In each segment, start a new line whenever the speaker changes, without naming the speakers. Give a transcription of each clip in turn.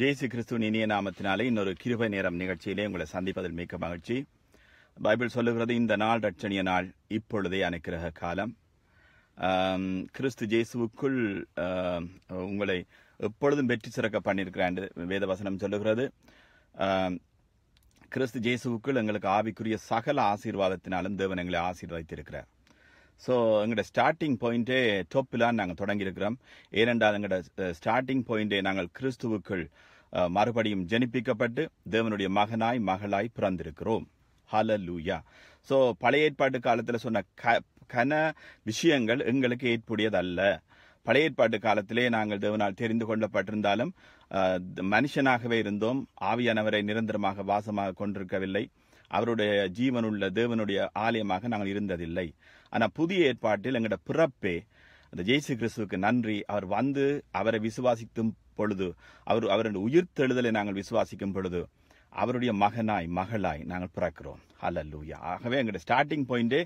ஜேசு கிறிஸ்துவின் இனிய நாமத்தினாலே இன்னொரு கிருபை நேரம் நிகழ்ச்சியிலே உங்களை சந்திப்பதில் மிக்க மகிழ்ச்சி பைபிள் சொல்லுகிறது இந்த நாள் ரட்சணிய நாள் இப்பொழுதே அனுக்கிரக காலம் கிறிஸ்து ஜேசுவுக்குள் உங்களை எப்பொழுதும் வெற்றி சிறக்க என்று வேதவசனம் சொல்லுகிறது கிறிஸ்து ஜேசுவுக்குள் எங்களுக்கு ஆவிக்குரிய சகல ஆசீர்வாதத்தினாலும் தேவன் எங்களை ஆசீர்வதித்திருக்கிறார் ஸோ எங்களோட ஸ்டார்டிங் பாயிண்ட்டே தொப்பிலான்னு நாங்கள் தொடங்கியிருக்கிறோம் ஏனென்றால் எங்களோட ஸ்டார்டிங் பாயிண்டே நாங்கள் கிறிஸ்துவுக்குள் மறுபடியும் ஜெனிப்பிக்கப்பட்டு தேவனுடைய மகனாய் மகளாய் பிறந்திருக்கிறோம் லூயா ஸோ பழைய ஏற்பாட்டு காலத்தில் சொன்ன க கன விஷயங்கள் எங்களுக்கு ஏற்புடையதல்ல பழைய ஏற்பாட்டு காலத்திலே நாங்கள் தேவனால் தெரிந்து கொள்ளப்பட்டிருந்தாலும் மனுஷனாகவே இருந்தோம் ஆவியானவரை நிரந்தரமாக வாசமாக கொண்டிருக்கவில்லை அவருடைய ஜீவனுள்ள தேவனுடைய ஆலயமாக நாங்கள் இருந்ததில்லை ஆனால் புதிய ஏற்பாட்டில் எங்களோட பிறப்பே அந்த ஜெய்சு கிறிஸ்துவுக்கு நன்றி அவர் வந்து அவரை விசுவாசிக்கும் பொழுது அவர் அவருடைய உயிர்த்தெழுதலை நாங்கள் விசுவாசிக்கும் பொழுது அவருடைய மகனாய் மகளாய் நாங்கள் பிறக்கிறோம் அல்லூயா ஆகவே எங்களுடைய ஸ்டார்டிங் பாயிண்டே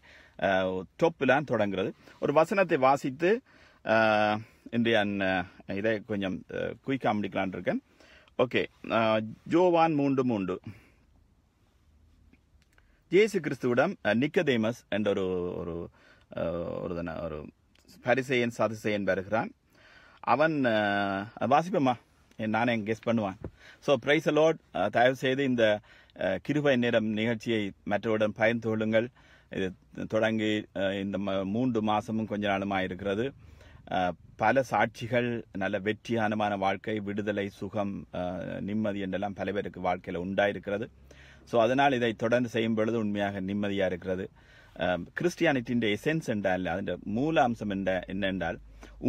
டொப்பிலான் தொடங்குறது ஒரு வசனத்தை வாசித்து இன்றைய இதை கொஞ்சம் குயிக்காக முடிக்கலான் இருக்கேன் ஓகே ஜோவான் மூன்று மூன்று ஜேசு கிறிஸ்துவிடம் நிக்கதேமஸ் என்ற ஒரு ஒரு ஒரு ஒரு பரிசெயன் சாதிசெயன் வருகிறான் அவன் வாசிப்பம்மா நானே கெஸ் பண்ணுவான் ஸோ பிரைஸ் அலோட் தயவு செய்து இந்த கிருபை நேரம் நிகழ்ச்சியை மற்றவருடன் பயந்து கொள்ளுங்கள் இது தொடங்கி இந்த மூன்று மாதமும் கொஞ்ச நாளுமாயிருக்கிறது பல சாட்சிகள் நல்ல வெற்றியானமான வாழ்க்கை விடுதலை சுகம் நிம்மதி என்றெல்லாம் பல பேருக்கு வாழ்க்கையில் உண்டாயிருக்கிறது ஸோ அதனால் இதை தொடர்ந்து செய்யும் பொழுது உண்மையாக நிம்மதியாக இருக்கிறது கிறிஸ்டியானிட்டின் எசென்ஸ் என்றால் அதன் மூல அம்சம் என்ற என்னென்றால்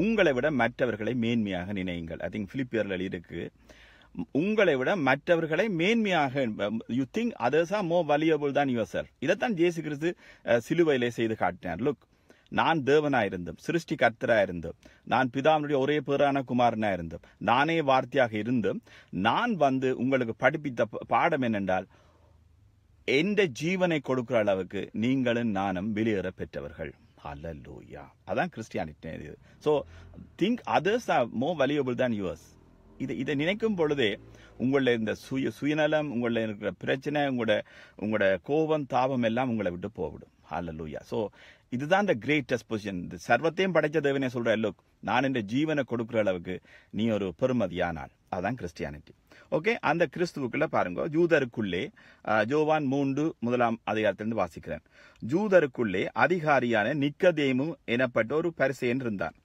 உங்களை விட மற்றவர்களை மேன்மையாக நினையுங்கள் ஐ திங்க் பிலிப்பியர்கள் இருக்கு உங்களை விட மற்றவர்களை மேன்மையாக you think others are more valuable than your self இதைத்தான் ஜேசு கிறிஸ்து சிலுவையிலே செய்து காட்டினார் லுக் நான் தேவனாயிருந்தோம் சிருஷ்டி இருந்தும் நான் பிதாவினுடைய ஒரே பேரான இருந்தும் நானே வார்த்தையாக இருந்தும் நான் வந்து உங்களுக்கு படிப்பித்த பாடம் என்னென்றால் எந்த ஜீவனை கொடுக்கிற அளவுக்கு நீங்களும் நானும் வெளியேற பெற்றவர்கள் அலலூயா அதான் கிறிஸ்டியானிட்டி இது so think others are more valuable than yours இதை இதை நினைக்கும் பொழுதே உங்களோட இந்த சுய சுயநலம் உங்களில் இருக்கிற பிரச்சனை உங்களோட உங்களோட கோபம் தாபம் எல்லாம் உங்களை விட்டு போவிடும் ஹாலலூயா ஸோ இதுதான் இந்த கிரேட்டஸ்ட் பொசிஷன் இந்த சர்வத்தையும் படைத்த தேவனே சொல்கிற லுக் நான் என்ற ஜீவனை கொடுக்குற அளவுக்கு நீ ஒரு பெருமதியானால் அதுதான் கிறிஸ்டியானிட்டி ஓகே அந்த கிறிஸ்துவுக்குள்ள பாருங்க ஜூதருக்குள்ளே ஜோவான் மூண்டு முதலாம் அதிகாரத்திலிருந்து வாசிக்கிறேன் ஜூதருக்குள்ளே அதிகாரியான நிக்கதேமு எனப்பட்ட ஒரு பரிசையன் இருந்தான்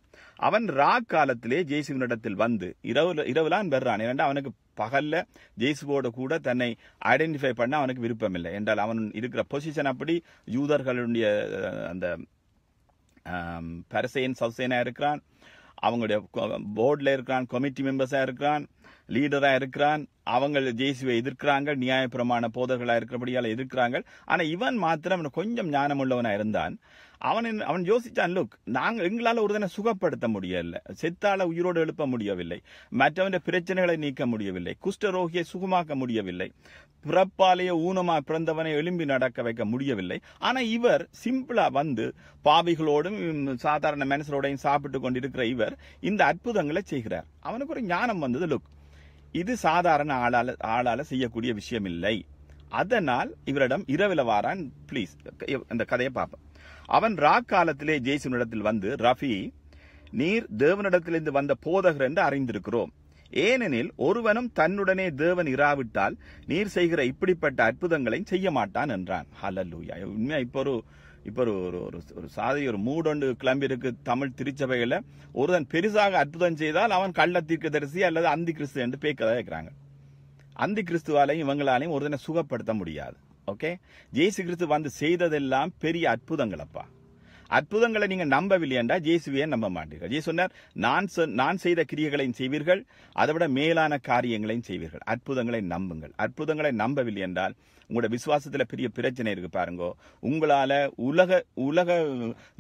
அவன் ரா காலத்திலே ஜெய்சிவனிடத்தில் வந்து இரவு இரவுலான் வர்றான் ஏனென்றால் அவனுக்கு பகல்ல ஜெய்சுவோட கூட தன்னை ஐடென்டிஃபை பண்ண அவனுக்கு விருப்பம் இல்லை என்றால் அவன் இருக்கிற பொசிஷன் அப்படி யூதர்களுடைய அந்த பரசேன் சௌசேனா இருக்கிறான் அவங்களுடைய போர்டில் இருக்கிறான் கமிட்டி மெம்பர்ஸாக இருக்கிறான் லீடராக இருக்கிறான் அவங்க ஜெய்சுவை எதிர்க்கிறாங்க நியாயபுரமான போதர்களாக இருக்கிறபடியால் எதிர்க்கிறாங்க ஆனால் இவன் மாத்திரம் கொஞ்சம் ஞானம் உள்ளவனாக இருந்தான் அவன் அவன் யோசித்தான் லுக் நாங்கள் எங்களால் ஒருதனை சுகப்படுத்த முடியவில்லை செத்தால உயிரோடு எழுப்ப முடியவில்லை மற்றவன் பிரச்சனைகளை நீக்க முடியவில்லை குஷ்டரோகியை சுகமாக்க முடியவில்லை பிறப்பாலேயே ஊனமா பிறந்தவனை எழும்பி நடக்க வைக்க முடியவில்லை ஆனா இவர் சிம்பிளா வந்து பாவிகளோடும் சாதாரண மனுஷரோடையும் சாப்பிட்டு கொண்டிருக்கிற இவர் இந்த அற்புதங்களை செய்கிறார் அவனுக்கு ஒரு ஞானம் வந்தது லுக் இது சாதாரண ஆளால ஆளால செய்யக்கூடிய விஷயம் இல்லை அதனால் இவரிடம் இரவில் வாரான் ப்ளீஸ் அந்த கதையை பார்ப்பேன் அவன் ரா காலத்திலே ஜெய்சனிடத்தில் வந்து ரஃபி நீர் தேவனிடத்திலிருந்து வந்த போதகர் என்று அறிந்திருக்கிறோம் ஏனெனில் ஒருவனும் தன்னுடனே தேவன் இராவிட்டால் நீர் செய்கிற இப்படிப்பட்ட அற்புதங்களை செய்ய மாட்டான் என்றான் ஹலல்லூயா உண்மையா இப்போ ஒரு இப்ப ஒரு ஒரு ஒரு சாதி ஒரு மூடொண்டு கிளம்பி இருக்கு தமிழ் திருச்சபையில் ஒருவன் பெருசாக அற்புதம் செய்தால் அவன் கள்ள தரிசி அல்லது அந்தி கிறிஸ்து என்று பேக்கதா இருக்கிறாங்க அந்தி கிறிஸ்துவாலையும் இவங்களாலையும் ஒருதனை சுகப்படுத்த முடியாது ஓகே ஜெய்சு கிறிஸ்து வந்து செய்ததெல்லாம் பெரிய அற்புதங்கள் அப்பா அற்புதங்களை நீங்க நம்பவில்லையென்றா ஜேசுவியை நம்ப மாட்டீர்கள் ஜே சொன்னார் நான் நான் செய்த கிரியைகளையும் செய்வீர்கள் அதை விட மேலான காரியங்களையும் செய்வீர்கள் அற்புதங்களை நம்புங்கள் அற்புதங்களை நம்பவில்லை என்றால் உங்களோட விசுவாசத்தில் பெரிய பிரச்சனை இருக்கு பாருங்க உங்களால உலக உலக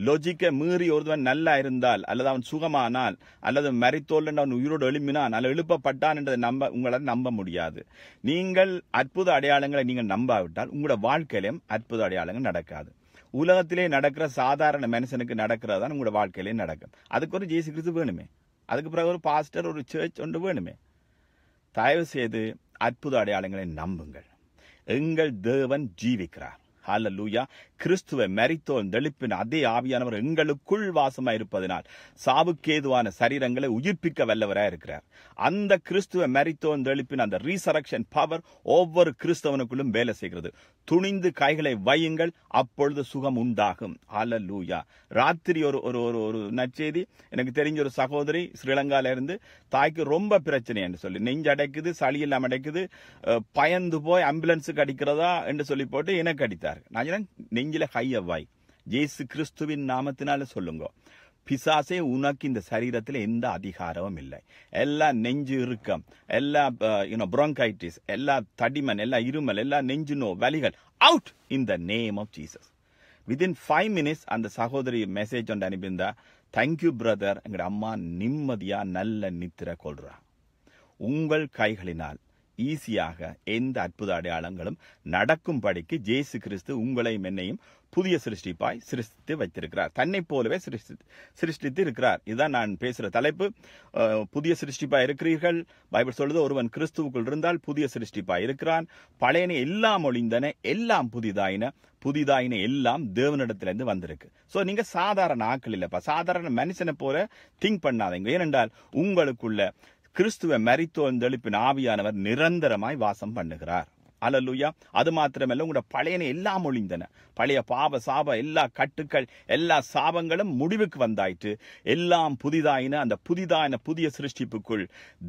லொஜிக்கை மீறி ஒருவன் நல்லா இருந்தால் அல்லது அவன் சுகமானால் அல்லது மறைத்தோல் அவன் உயிரோடு எழுப்பினான் அல்லது எழுப்பப்பட்டான் என்றதை நம்ப உங்களால் நம்ப முடியாது நீங்கள் அற்புத அடையாளங்களை நீங்கள் நம்பாவிட்டால் உங்களோட வாழ்க்கையிலும் அற்புத அடையாளங்கள் நடக்காது உலகத்திலே நடக்கிற சாதாரண மனுஷனுக்கு நடக்கிறது தான் உங்களோட வாழ்க்கையிலே நடக்கும் அதுக்கு ஒரு ஜேசு கிறிஸ்து வேணுமே அதுக்கு பிறகு ஒரு பாஸ்டர் ஒரு சேர்ச் ஒன்று வேணுமே தயவு செய்து அற்புத அடையாளங்களை நம்புங்கள் எங்கள் தேவன் ஜீவிக்கிறார் ஹால லூயா கிறிஸ்துவை மரித்தோன் தெளிப்பின் அதே ஆவியானவர் எங்களுக்குள் வாசமாக இருப்பதனால் சாவுக்கேதுவான சரீரங்களை உயிர்ப்பிக்க வல்லவராக இருக்கிறார் அந்த கிறிஸ்துவ மரித்தோன் தெளிப்பின் அந்த ரீசரக்ஷன் பவர் ஒவ்வொரு கிறிஸ்தவனுக்குள்ளும் வேலை செய்கிறது துணிந்து கைகளை வையுங்கள் அப்பொழுது சுகம் உண்டாகும் லூயா ராத்திரி ஒரு ஒரு ஒரு ஒரு நச்செய்தி எனக்கு தெரிஞ்ச ஒரு சகோதரி ஸ்ரீலங்கால இருந்து தாய்க்கு ரொம்ப பிரச்சனை என்று சொல்லி நெஞ்சு அடைக்குது சளி இல்லாமல் அடைக்குது பயந்து போய் ஆம்புலன்ஸுக்கு அடிக்கிறதா என்று சொல்லி போட்டு எனக்கு அடித்தார் நான் நெஞ்சில கைய வாய் ஜேசு கிறிஸ்துவின் நாமத்தினால சொல்லுங்க பிசாசே உனக்கு இந்த சரீரத்தில் எந்த அதிகாரமும் இல்லை எல்லா நெஞ்சு இறுக்கம் எல்லா யூனோ புரோங்கைட்டிஸ் எல்லா தடிமன் எல்லா இருமல் எல்லா நெஞ்சு நோ வலிகள் out in the name of Jesus within five minutes அந்த சகோதரி மெசேஜ் ஒன்று அனுப்பியிருந்தா தேங்க்யூ பிரதர் எங்களோட அம்மா நிம்மதியாக நல்ல நித்திர கொள்றா உங்கள் கைகளினால் ஈஸியாக எந்த அற்புத அடையாளங்களும் நடக்கும் படிக்கு ஜேசு கிறிஸ்து உங்களையும் என்னையும் புதிய சிருஷ்டிப்பாய் சிருஷ்டித்து வைத்திருக்கிறார் தன்னை போலவே சிருஷ்டி சிருஷ்டித்து இருக்கிறார் இதுதான் நான் பேசுகிற தலைப்பு புதிய சிருஷ்டிப்பாய் இருக்கிறீர்கள் பைபிள் சொல்லுது ஒருவன் கிறிஸ்துவுக்குள் இருந்தால் புதிய சிருஷ்டிப்பாய் இருக்கிறான் பழையன எல்லாம் ஒழிந்தன எல்லாம் புதிதாயின புதிதாயின எல்லாம் தேவனிடத்திலிருந்து வந்திருக்கு ஸோ நீங்கள் சாதாரண ஆக்கள் இல்லைப்பா சாதாரண மனுஷனை போல திங்க் பண்ணாதீங்க ஏனென்றால் உங்களுக்குள்ள கிறிஸ்துவ மறித்தோழ்ந்தெழுப்பின் ஆவியானவர் நிரந்தரமாய் வாசம் பண்ணுகிறார் அலலுயா அது மாத்திரமல்ல உங்களோட பழையன எல்லாம் ஒழிந்தன பழைய பாவ சாப எல்லா கட்டுக்கள் எல்லா சாபங்களும் முடிவுக்கு வந்தாயிட்டு எல்லாம் புதிதாயின அந்த புதிதாயின புதிய சிருஷ்டிப்புக்குள்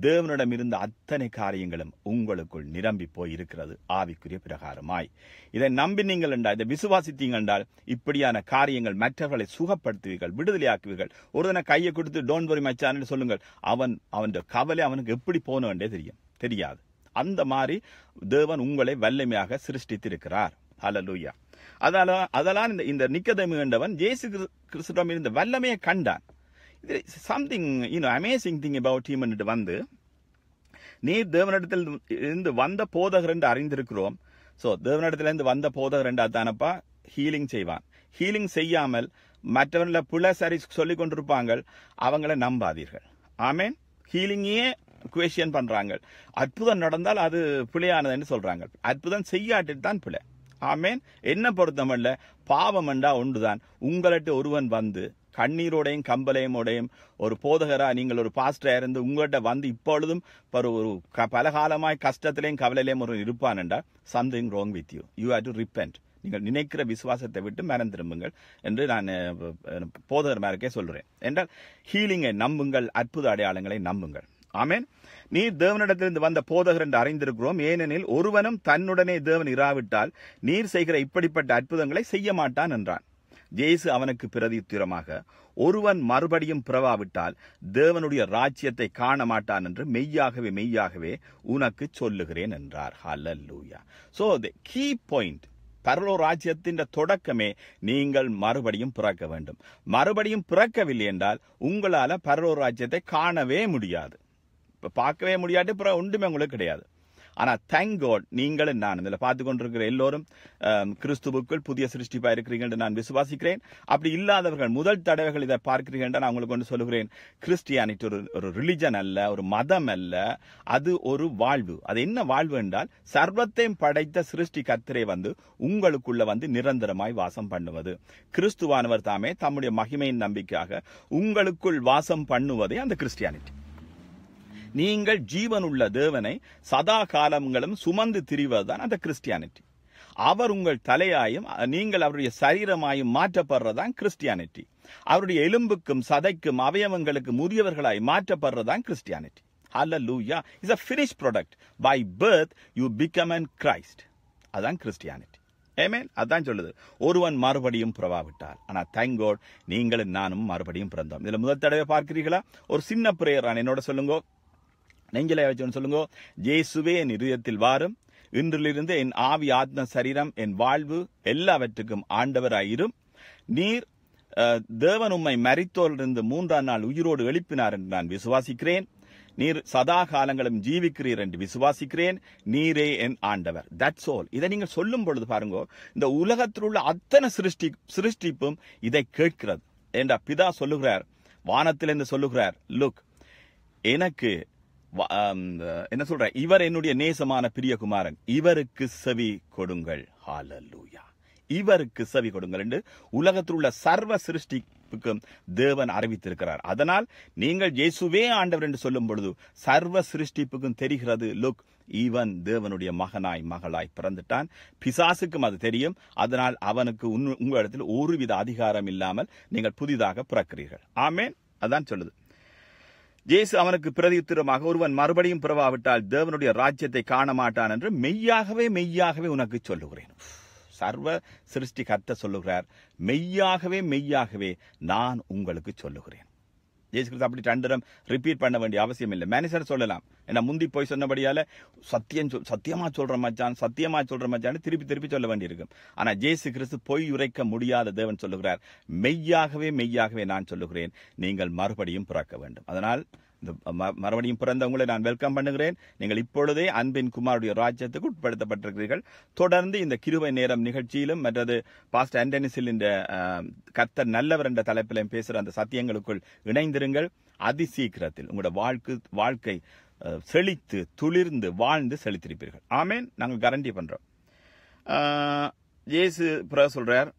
தேவனிடம் இருந்த அத்தனை காரியங்களும் உங்களுக்குள் நிரம்பி போய் இருக்கிறது ஆவிக்குரிய பிரகாரமாய் இதை நம்பினீங்கள் என்றால் இதை விசுவாசித்தீங்க என்றால் இப்படியான காரியங்கள் மற்றவர்களை சுகப்படுத்துவீர்கள் விடுதலையாக்குவீர்கள் ஒரு கையை கொடுத்து டோன்ட் வரி மச்சான்னு சொல்லுங்கள் அவன் அவன் கவலை அவனுக்கு எப்படி போனவன்றே தெரியும் தெரியாது அந்த மாதிரி தேவன் உங்களை வல்லமையாக சிருஷ்டித்திருக்கிறார் அலலூயா அதால அதெல்லாம் இந்த இந்த நிக்கதமி என்றவன் ஜேசு கிறிஸ்துவம் இருந்த வல்லமையை கண்டான் இது something you know amazing thing about என்று வந்து நீர் தேவனிடத்தில் இருந்து வந்த போதகர் என்று அறிந்திருக்கிறோம் ஸோ தேவனிடத்திலிருந்து வந்த போதகர் என்று அதானப்பா ஹீலிங் செய்வான் ஹீலிங் செய்யாமல் மற்றவர்களை புள்ள சரி கொண்டிருப்பாங்க அவங்கள நம்பாதீர்கள் ஆமேன் ஹீலிங்கே குவேஷன் பண்றாங்க அற்புதம் நடந்தால் அது பிழையானதுன்னு சொல்றாங்க அற்புதம் செய்யாட்டில் தான் பிழை ஆமேன் என்ன பொறுத்தமல்ல பாவம் என்றா ஒன்றுதான் உங்கள்கிட்ட ஒருவன் வந்து கண்ணீரோடையும் கம்பலையமோடையும் ஒரு போதகரா நீங்கள் ஒரு பாஸ்டரா இருந்து உங்கள்கிட்ட வந்து இப்பொழுதும் ஒரு ஒரு பலகாலமாய் கஷ்டத்திலையும் கவலையிலையும் ஒரு இருப்பான் something wrong with you you here to repent நீங்கள் நினைக்கிற விசுவாசத்தை விட்டு மரம் திரும்புங்கள் என்று நான் போதகர் மேருக்கே சொல்கிறேன் என்றால் ஹீலிங்கை நம்புங்கள் அற்புத அடையாளங்களை நம்புங்கள் ஆமேன் நீ தேவனிடத்திலிருந்து வந்த போதகர் என்று அறிந்திருக்கிறோம் ஏனெனில் ஒருவனும் தன்னுடனே தேவன் இராவிட்டால் நீர் செய்கிற இப்படிப்பட்ட அற்புதங்களை செய்ய மாட்டான் என்றான் ஜெயசு அவனுக்கு பிரதித்திரமாக ஒருவன் மறுபடியும் பிறவாவிட்டால் தேவனுடைய ராஜ்யத்தை காண மாட்டான் என்று மெய்யாகவே மெய்யாகவே உனக்கு சொல்லுகிறேன் என்றார் லூயா சோ த கீ பாயிண்ட் பரலோ ராஜ்யத்தின் தொடக்கமே நீங்கள் மறுபடியும் பிறக்க வேண்டும் மறுபடியும் பிறக்கவில்லை என்றால் உங்களால பரலோ ராஜ்யத்தை காணவே முடியாது பார்க்கவே முடியாது அப்புறம் ஒன்றுமே உங்களுக்கு கிடையாது ஆனால் தேங்க் காட் நீங்களும் நான் இதில் பார்த்து கொண்டிருக்கிற எல்லோரும் கிறிஸ்துவுக்குள் புதிய சிருஷ்டிப்பாக இருக்கிறீங்க என்று நான் விசுவாசிக்கிறேன் அப்படி இல்லாதவர்கள் முதல் தடவைகள் இதை பார்க்கிறீர்கள் நான் உங்களுக்கு ஒன்று சொல்லுகிறேன் கிறிஸ்டியானிட்டி ஒரு ஒரு ரிலிஜன் அல்ல ஒரு மதம் அல்ல அது ஒரு வாழ்வு அது என்ன வாழ்வு என்றால் சர்வத்தையும் படைத்த சிருஷ்டி கத்திரை வந்து உங்களுக்குள்ள வந்து நிரந்தரமாய் வாசம் பண்ணுவது கிறிஸ்துவானவர் தாமே தம்முடைய மகிமையின் நம்பிக்கையாக உங்களுக்குள் வாசம் பண்ணுவதே அந்த கிறிஸ்டியானிட்டி நீங்கள் ஜீவனுள்ள தேவனை சதா காலங்களும் சுமந்து திரிவதுதான் அந்த கிறிஸ்டியானிட்டி அவர் உங்கள் தலையாயும் நீங்கள் அவருடைய சரீரமாயும் மாற்றப்படுறதான் கிறிஸ்டியானிட்டி அவருடைய எலும்புக்கும் சதைக்கும் அவயவங்களுக்கு முதியவர்களாய் மாற்றப்படுறதான் கிறிஸ்டியானிட்டி லூயா is a finish product by birth you become and Christ அதான் கிறிஸ்டியானிட்டி அதான் சொல்லுது ஒருவன் மறுபடியும் புறவாவிட்டார் ஆனால் தேங்க் நீங்களும் நானும் மறுபடியும் பிறந்தோம் இதில் முதல் தடவை பார்க்கிறீர்களா ஒரு சின்ன பிரேயர் என்னோட சொல்லுங்க நெஞ்சிலே வச்சோன்னு சொல்லுங்க ஜேசுவே என் இதயத்தில் வாரும் இன்றிலிருந்து என் ஆவி ஆத்ம சரீரம் என் வாழ்வு எல்லாவற்றுக்கும் ஆண்டவராயிரும் நீர் தேவன் உம்மை மறித்தோரிலிருந்து மூன்றாம் நாள் உயிரோடு எழுப்பினார் என்று நான் விசுவாசிக்கிறேன் நீர் சதா காலங்களும் ஜீவிக்கிறீர் என்று விசுவாசிக்கிறேன் நீரே என் ஆண்டவர் தட்ஸ் ஆல் இதை நீங்கள் சொல்லும் பொழுது பாருங்க இந்த உலகத்தில் உள்ள அத்தனை சிருஷ்டி சிருஷ்டிப்பும் இதை கேட்கிறது ஏண்டா பிதா சொல்லுகிறார் வானத்திலிருந்து சொல்லுகிறார் லுக் எனக்கு என்ன சொல்ற இவர் என்னுடைய நேசமான பிரியகுமாரன் இவருக்கு செவி கொடுங்கள் ஹாலலூயா இவருக்கு செவி கொடுங்கள் என்று உலகத்தில் உள்ள சர்வ சிருஷ்டிப்புக்கும் தேவன் அறிவித்திருக்கிறார் அதனால் நீங்கள் இயேசுவே ஆண்டவர் என்று சொல்லும் பொழுது சர்வ சிருஷ்டிப்புக்கும் தெரிகிறது லுக் ஈவன் தேவனுடைய மகனாய் மகளாய் பிறந்துட்டான் பிசாசுக்கும் அது தெரியும் அதனால் அவனுக்கு உங்களிடத்தில் ஒருவித அதிகாரம் இல்லாமல் நீங்கள் புதிதாக பிறக்கிறீர்கள் ஆமேன் அதான் சொல்லுது ஜேசு அவனுக்கு பிரதியுத்திரமாக ஒருவன் மறுபடியும் பிறவாவிட்டால் தேவனுடைய ராஜ்யத்தை காண மாட்டான் என்று மெய்யாகவே மெய்யாகவே உனக்கு சொல்லுகிறேன் சர்வ சிருஷ்டி கர்த்த சொல்லுகிறார் மெய்யாகவே மெய்யாகவே நான் உங்களுக்கு சொல்லுகிறேன் ஜெயசுகிருஷ்ணன் அப்படி ரெண்டரம் ரிப்பீட் பண்ண வேண்டிய அவசியம் இல்லை மேனேஜர் சொல்லலாம் ஏன்னா முந்தி போய் சொன்னபடியால் சத்தியம் சொல் சத்தியமாக சொல்கிற மச்சான் சத்தியமாக சொல்கிற மச்சான் திருப்பி திருப்பி சொல்ல வேண்டியிருக்கும் ஆனால் ஜேசு கிறிஸ்து பொய் உரைக்க முடியாத தேவன் சொல்லுகிறார் மெய்யாகவே மெய்யாகவே நான் சொல்லுகிறேன் நீங்கள் மறுபடியும் பிறக்க வேண்டும் அதனால் இந்த மறுபடியும் பிறந்தவங்களை நான் வெல்கம் பண்ணுகிறேன் நீங்கள் இப்பொழுதே அன்பின் குமாருடைய ராஜ்யத்துக்கு உட்படுத்தப்பட்டிருக்கிறீர்கள் தொடர்ந்து இந்த கிருவை நேரம் நிகழ்ச்சியிலும் மற்றது பாஸ்டர் ஆண்டனிசில் இந்த கர்த்தர் நல்லவர் என்ற தலைப்பிலையும் பேசுகிற அந்த சத்தியங்களுக்குள் இணைந்திருங்கள் அதிசீக்கிரத்தில் உங்களோட வாழ்க்கை வாழ்க்கை செழித்து துளிர்ந்து வாழ்ந்து செழித்திருப்பீர்கள் ஆமேன் நாங்கள் கரண்டி பண்ணுறோம் ஜேசு பிற சொல்கிறார்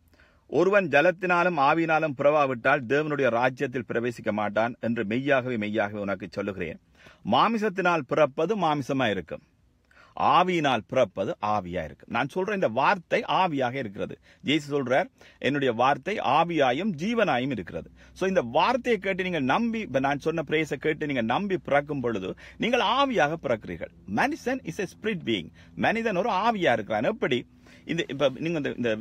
ஒருவன் ஜலத்தினாலும் ஆவினாலும் பிறவாவிட்டால் தேவனுடைய ராஜ்யத்தில் பிரவேசிக்க மாட்டான் என்று மெய்யாகவே மெய்யாகவே உனக்கு சொல்லுகிறேன் மாமிசத்தினால் பிறப்பது மாமிசமா இருக்கும் ஆவியினால் பிறப்பது ஆவியா இருக்கும் நான் சொல்ற இந்த வார்த்தை ஆவியாக இருக்கிறது ஜெய்சி சொல்றார் என்னுடைய வார்த்தை ஆவியாயும் ஜீவனாயும் இருக்கிறது ஸோ இந்த வார்த்தையை கேட்டு நீங்கள் நம்பி இப்போ நான் சொன்ன பிரேஸை கேட்டு நீங்கள் நம்பி பிறக்கும் பொழுது நீங்கள் ஆவியாக பிறக்கிறீர்கள் மனிதன் இஸ் எ ஸ்பிரிட் பீயிங் மனிதன் ஒரு ஆவியா இருக்கிறான் எப்படி இந்த இப்போ நீங்கள் இந்த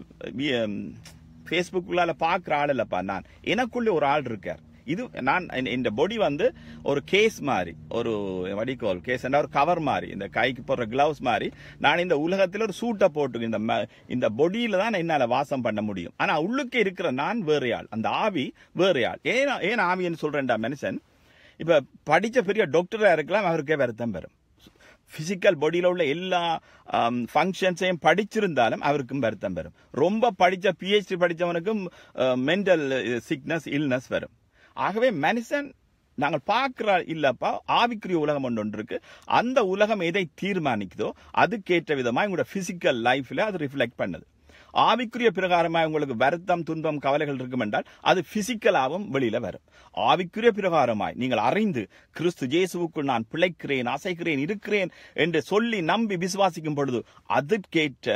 ஃபேஸ்புக்குள்ளால பார்க்குற ஆள் இல்லைப்பா நான் எனக்குள்ளே ஒரு ஆள் இருக்கார் இது நான் இந்த பொடி வந்து ஒரு கேஸ் மாதிரி ஒரு வடிகோல் கேஸ் ஒரு கவர் மாதிரி இந்த கைக்கு போடுற கிளவுஸ் மாதிரி நான் இந்த உலகத்தில் ஒரு சூட்டை போட்டு இந்த இந்த பொடியில தான் என்னால் வாசம் பண்ண முடியும் ஆனால் உள்ளுக்கு இருக்கிற நான் வேறு ஆள் அந்த ஆவி வேறு ஆள் ஏன் ஏன் ஆவின்னு சொல்றேன்டா மனுஷன் இப்போ படித்த பெரிய டாக்டராக இருக்கலாம் அவருக்கே வருத்தம் பெறும் ஃபிசிக்கல் பாடியில் உள்ள எல்லா ஃபங்க்ஷன்ஸையும் um, படிச்சிருந்தாலும் அவருக்கும் வருத்தம் வரும் ரொம்ப படித்த பிஹெச்டி படித்தவனுக்கும் மென்டல் சிக்னஸ் இல்னஸ் வரும் ஆகவே மனுஷன் நாங்கள் பார்க்கிற இல்லப்பா ஆவிக்குரிய உலகம் ஒன்று ஒன்று இருக்கு அந்த உலகம் எதை தீர்மானிக்குதோ அதுக்கேற்ற விதமாக எங்களோட பிசிக்கல் லைஃப்ல அது ரிஃப்ளெக்ட் பண்ணுது ஆவிக்குரிய பிரகாரமாக உங்களுக்கு வருத்தம் துன்பம் கவலைகள் இருக்கும் என்றால் அது பிசிக்கலாகவும் வெளியில வரும் ஆவிக்குரிய பிரகாரமாய் நீங்கள் அறிந்து கிறிஸ்து ஜேசுவுக்குள் நான் பிழைக்கிறேன் அசைக்கிறேன் இருக்கிறேன் என்று சொல்லி நம்பி விசுவாசிக்கும் பொழுது அதற்கேற்ற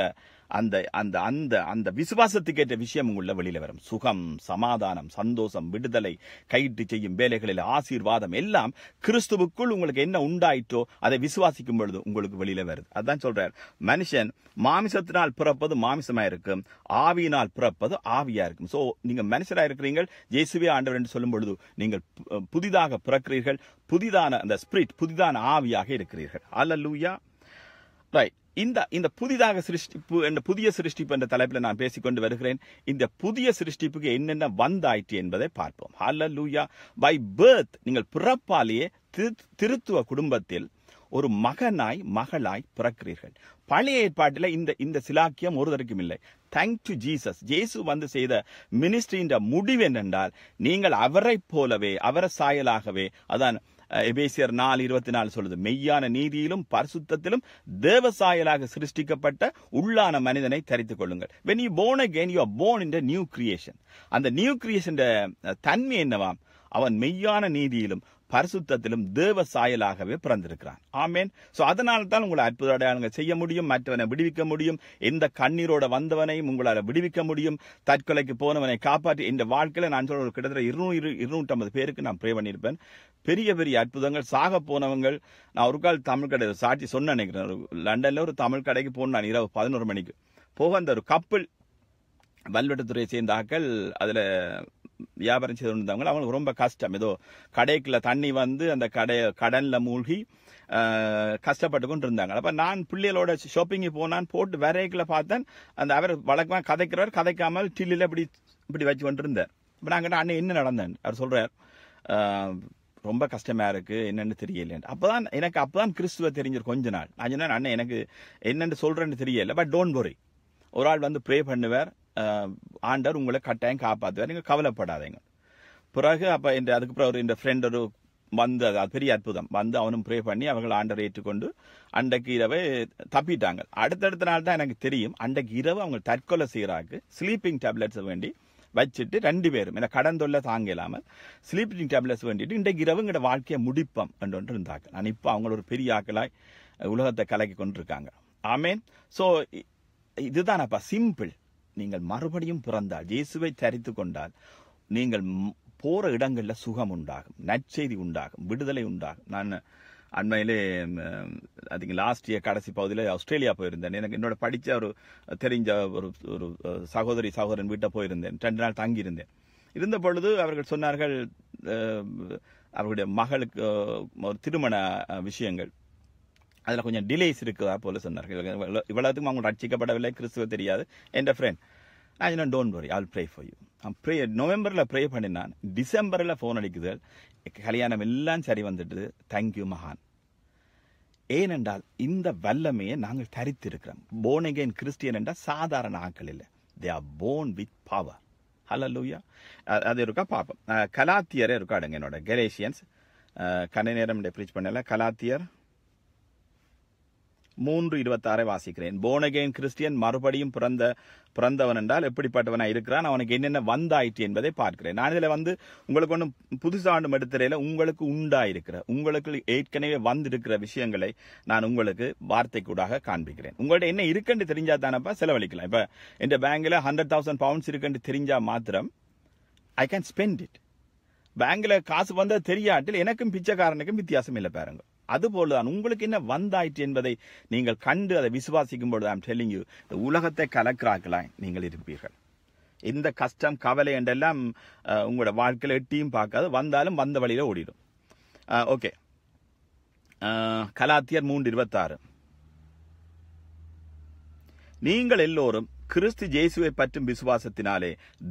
அந்த அந்த அந்த அந்த விசுவாசத்துக்கேற்ற விஷயம் உள்ள வெளியில வரும் சுகம் சமாதானம் சந்தோஷம் விடுதலை கைட்டு செய்யும் வேலைகளில் ஆசீர்வாதம் எல்லாம் கிறிஸ்துவுக்குள் உங்களுக்கு என்ன உண்டாயிற்றோ அதை விசுவாசிக்கும் பொழுது உங்களுக்கு வெளியில வருது அதான் சொல்றார் மனுஷன் மாமிசத்தினால் பிறப்பது மாமிசமா இருக்கும் ஆவியினால் பிறப்பது ஆவியா இருக்கும் சோ நீங்க மனுஷரா இருக்கிறீங்க ஜெய்சுவே ஆண்டவர் என்று சொல்லும் பொழுது நீங்கள் புதிதாக பிறக்கிறீர்கள் புதிதான அந்த ஸ்பிரிட் புதிதான ஆவியாக இருக்கிறீர்கள் அல்ல லூயா ரைட் இந்த இந்த புதிதாக சிருஷ்டிப்பு என்ற புதிய சிருஷ்டிப்பு என்ற தலைப்பில் நான் பேசிக்கொண்டு வருகிறேன் இந்த புதிய சிருஷ்டிப்புக்கு என்னென்ன வந்தாயிற்று என்பதை பார்ப்போம் ஹல்ல லூயா பை பேர்த் நீங்கள் பிறப்பாலேயே திருத்துவ குடும்பத்தில் ஒரு மகனாய் மகளாய் பிறக்கிறீர்கள் பழைய ஏற்பாட்டில் இந்த இந்த சிலாக்கியம் ஒருதற்கும் இல்லை தேங்க் டு ஜீசஸ் ஜேசு வந்து செய்த மினிஸ்ட்ரியின் முடிவு என்னென்றால் நீங்கள் அவரை போலவே அவர சாயலாகவே அதான் எபேசியர் நாலு இருபத்தி நாலு சொல்லுது மெய்யான நீதியிலும் பரிசுத்தத்திலும் தேவசாயலாக சிருஷ்டிக்கப்பட்ட உள்ளான மனிதனை தரித்துக் கொள்ளுங்கள் when you born again you are born in new creation அந்த நியூ கிரியேஷன் தன்மை என்னவாம் அவன் மெய்யான நீதியிலும் பரிசுத்தத்திலும் தேவ சாயலாகவே பிறந்திருக்கிறான் ஆமேன் சோ அதனால தான் உங்களை அற்புத அடையாளங்கள் செய்ய முடியும் மற்றவனை விடுவிக்க முடியும் எந்த கண்ணீரோட வந்தவனையும் உங்களால் விடுவிக்க முடியும் தற்கொலைக்கு போனவனை காப்பாற்றி இந்த வாழ்க்கையில நான் சொல்ற கிட்டத்தட்ட இருநூறு இருநூற்றம்பது பேருக்கு நான் ப்ரே பண்ணியிருப்பேன் பெரிய பெரிய அற்புதங்கள் சாக போனவங்கள் நான் ஒரு கால் தமிழ் கடை சாட்சி சொன்ன நினைக்கிறேன் லண்டன்ல ஒரு தமிழ் கடைக்கு போன நான் இரவு பதினோரு மணிக்கு போக அந்த ஒரு கப்பல் வல்வெட்டுத்துறையை சேர்ந்த ஆக்கள் அதில் வியாபாரம் செய்து கொண்டிருந்தவங்க அவங்களுக்கு ரொம்ப கஷ்டம் ஏதோ கடைக்குள்ள தண்ணி வந்து அந்த கடை கடனில் மூழ்கி கஷ்டப்பட்டு கொண்டு இருந்தாங்க அப்போ நான் பிள்ளைகளோட ஷாப்பிங்கு போனான் போட்டு வரைக்குள்ள பார்த்தேன் அந்த அவர் வழக்கமாக கதைக்கிறவர் கதைக்காமல் டில்லில் இப்படி இப்படி வச்சு கொண்டு இருந்தார் இப்போ நான் கிட்ட அண்ணன் என்ன நடந்தேன் அவர் சொல்கிறார் ரொம்ப கஷ்டமாக இருக்குது என்னென்னு தெரியல அப்போ தான் எனக்கு அப்போ தான் கிறிஸ்துவ தெரிஞ்சிரு கொஞ்ச நாள் நான் சொன்னேன் அண்ணன் எனக்கு என்னென்னு சொல்கிறேன்னு தெரியல பட் டோன்ட் ஒரி ஒரு ஆள் வந்து ப்ரே பண்ணுவார் ஆண்டவர் உங்களை கட்டாயம் காப்பாற்றுவார் நீங்கள் கவலைப்படாதீங்க பிறகு அப்போ இந்த அதுக்கு பிறகு ஒரு இந்த ஃப்ரெண்ட் ஒரு வந்து அது பெரிய அற்புதம் வந்து அவனும் ப்ரே பண்ணி அவர்கள் ஆண்டரை ஏற்றுக்கொண்டு அண்டைக்கு இரவே தப்பிட்டாங்க அடுத்தடுத்த நாள் தான் எனக்கு தெரியும் அண்டைக்கு இரவு அவங்க தற்கொலை செய்கிறாக்கு ஸ்லீப்பிங் டேப்லெட்ஸை வேண்டி வச்சுட்டு ரெண்டு பேரும் இந்த கடன் தொல்லை தாங்க இல்லாமல் ஸ்லீப்பிங் டேப்லெட்ஸ் வேண்டிட்டு இன்றைக்கு இரவுங்கிற வாழ்க்கையை முடிப்பம் என்று ஒன்று இருந்தாங்க நான் இப்போ அவங்கள ஒரு பெரிய ஆக்களாய் உலகத்தை கலக்கி கொண்டிருக்காங்க ஆமேன் ஸோ இதுதான் அப்பா சிம்பிள் நீங்கள் மறுபடியும் பிறந்தால் இயேசுவை தரித்து கொண்டால் நீங்கள் போகிற இடங்களில் சுகம் உண்டாகும் நற்செய்தி உண்டாகும் விடுதலை உண்டாகும் நான் அண்மையிலே அதுங்க லாஸ்ட் இயர் கடைசி பகுதியில் ஆஸ்திரேலியா போயிருந்தேன் எனக்கு என்னோட படித்த ஒரு தெரிஞ்ச ஒரு ஒரு சகோதரி சகோதரன் வீட்டை போயிருந்தேன் ரெண்டு நாள் தங்கியிருந்தேன் இருந்த பொழுது அவர்கள் சொன்னார்கள் அவருடைய மகளுக்கு ஒரு திருமண விஷயங்கள் அதில் கொஞ்சம் டிலேஸ் இருக்குதா போல சொன்னார்கள் இவ்வளவுக்கும் அவங்கள்ட்ட அச்சிக்கப்படவில்லை கிறிஸ்துவ தெரியாது என் ஃப்ரெண்ட் நான் don't worry all pray for you pray நவம்பரில் ப்ரே பண்ணினான் டிசம்பரில் ஃபோன் அடிக்குது கல்யாணம் எல்லாம் சரி வந்துட்டு தேங்க்யூ மகான் ஏனென்றால் இந்த வல்லமையை நாங்கள் தரித்திருக்கிறோம் போன் அகெயின் கிறிஸ்டியன் என்றால் சாதாரண ஆக்கள் இல்லை they are born with power ஹலோ லூயா அது இருக்கா பார்ப்போம் கலாத்தியரே இருக்காடுங்க என்னோட கெலேஷியன்ஸ் கண்ண நேரம் ப்ரீச் பண்ணல கலாத்தியர் மூன்று இருபத்தாறை வாசிக்கிறேன் போனகேன் கிறிஸ்டியன் மறுபடியும் பிறந்த பிறந்தவன் என்றால் எப்படிப்பட்டவனா இருக்கிறான் அவனுக்கு என்னென்ன வந்தாயிற்று என்பதை பார்க்கிறேன் நான் இதில் வந்து உங்களுக்கு ஒன்றும் புதுசாண்டு எடுத்துறையில் உங்களுக்கு உண்டாயிருக்கிற உங்களுக்கு ஏற்கனவே வந்திருக்கிற விஷயங்களை நான் உங்களுக்கு வார்த்தைக்கூடாக காண்பிக்கிறேன் உங்கள்கிட்ட என்ன இருக்குன்னு தெரிஞ்சா தானப்பா செலவழிக்கலாம் இப்போ இந்த பேங்கில் ஹண்ட்ரட் தௌசண்ட் பவுண்ட்ஸ் இருக்குன்னு தெரிஞ்சா மாத்திரம் ஐ கேன் ஸ்பெண்ட் இட் பேங்கில் காசு வந்தது தெரியாட்டில் எனக்கும் பிச்சைக்காரனுக்கும் வித்தியாசம் இல்லை பாருங்கள் அதுபோலதான் உங்களுக்கு என்ன வந்தாயிற்று என்பதை நீங்கள் கண்டு அதை விசுவாசிக்கும் பொழுது ஐம் டெல்லிங் யூ இந்த உலகத்தை கலக்கிறாக்களாய் நீங்கள் இருப்பீர்கள் இந்த கஷ்டம் கவலை என்றெல்லாம் உங்களோட வாழ்க்கையில் எட்டியும் பார்க்காது வந்தாலும் வந்த வழியில் ஓடிடும் ஓகே கலாத்தியர் மூன்று இருபத்தாறு நீங்கள் எல்லோரும் கிறிஸ்து ஜேசுவை பற்றும் விசுவாசத்தினாலே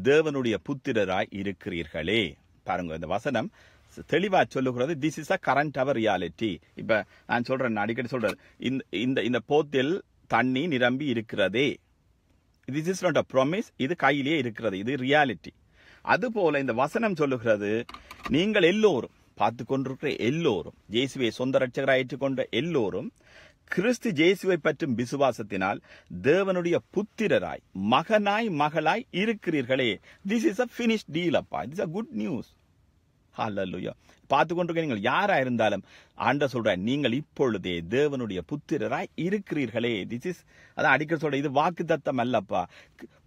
தேவனுடைய புத்திரராய் இருக்கிறீர்களே பாருங்க இந்த வசனம் தெளிவா சொல்லுகிறது this is a current our reality இப்ப நான் சொல்றேன் அடிக்கடி சொல்றேன் இந்த இந்த இந்த போத்தில் தண்ணி நிரம்பி இருக்கிறதே this is not a promise இது கையிலேயே இருக்கிறது இது ரியாலிட்டி அதுபோல இந்த வசனம் சொல்லுகிறது நீங்கள் எல்லோரும் பார்த்து கொண்டிருக்கிற எல்லோரும் ஜேசுவை சொந்த ரட்சகராக கொண்ட எல்லோரும் கிறிஸ்து ஜேசுவை பற்றும் விசுவாசத்தினால் தேவனுடைய புத்திரராய் மகனாய் மகளாய் இருக்கிறீர்களே this is a finish deal அப்பா இட்ஸ் அ குட் நியூஸ் ஹாலல்லுயா பார்த்து கொண்டிருக்க நீங்கள் யாரா இருந்தாலும் ஆண்ட சொல்ற நீங்கள் இப்பொழுதே தேவனுடைய புத்திரராய் இருக்கிறீர்களே திஸ் இஸ் அதான் அடிக்கடி சொல்ற இது வாக்கு தத்தம் அல்லப்பா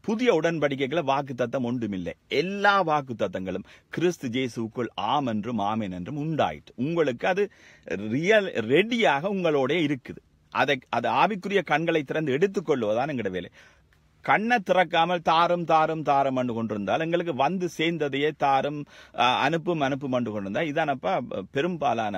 புதிய உடன்படிக்கைகளை வாக்கு தத்தம் ஒன்றுமில்லை எல்லா வாக்கு தத்தங்களும் கிறிஸ்து ஜேசுக்குள் ஆம் என்றும் ஆமேன் என்றும் உண்டாயிட்டு உங்களுக்கு அது ரியல் ரெடியாக உங்களோட இருக்குது அதை அது ஆவிக்குரிய கண்களை திறந்து எடுத்துக்கொள்வதுதான் எங்களோட வேலை கண்ணை திறக்காமல் தாரும் தாரும் தாரும் அண்டு கொண்டிருந்தால் எங்களுக்கு வந்து சேர்ந்ததையே தாரும் அனுப்பும் அனுப்பும் அண்டு கொண்டிருந்தால் இதானப்பா பெரும்பாலான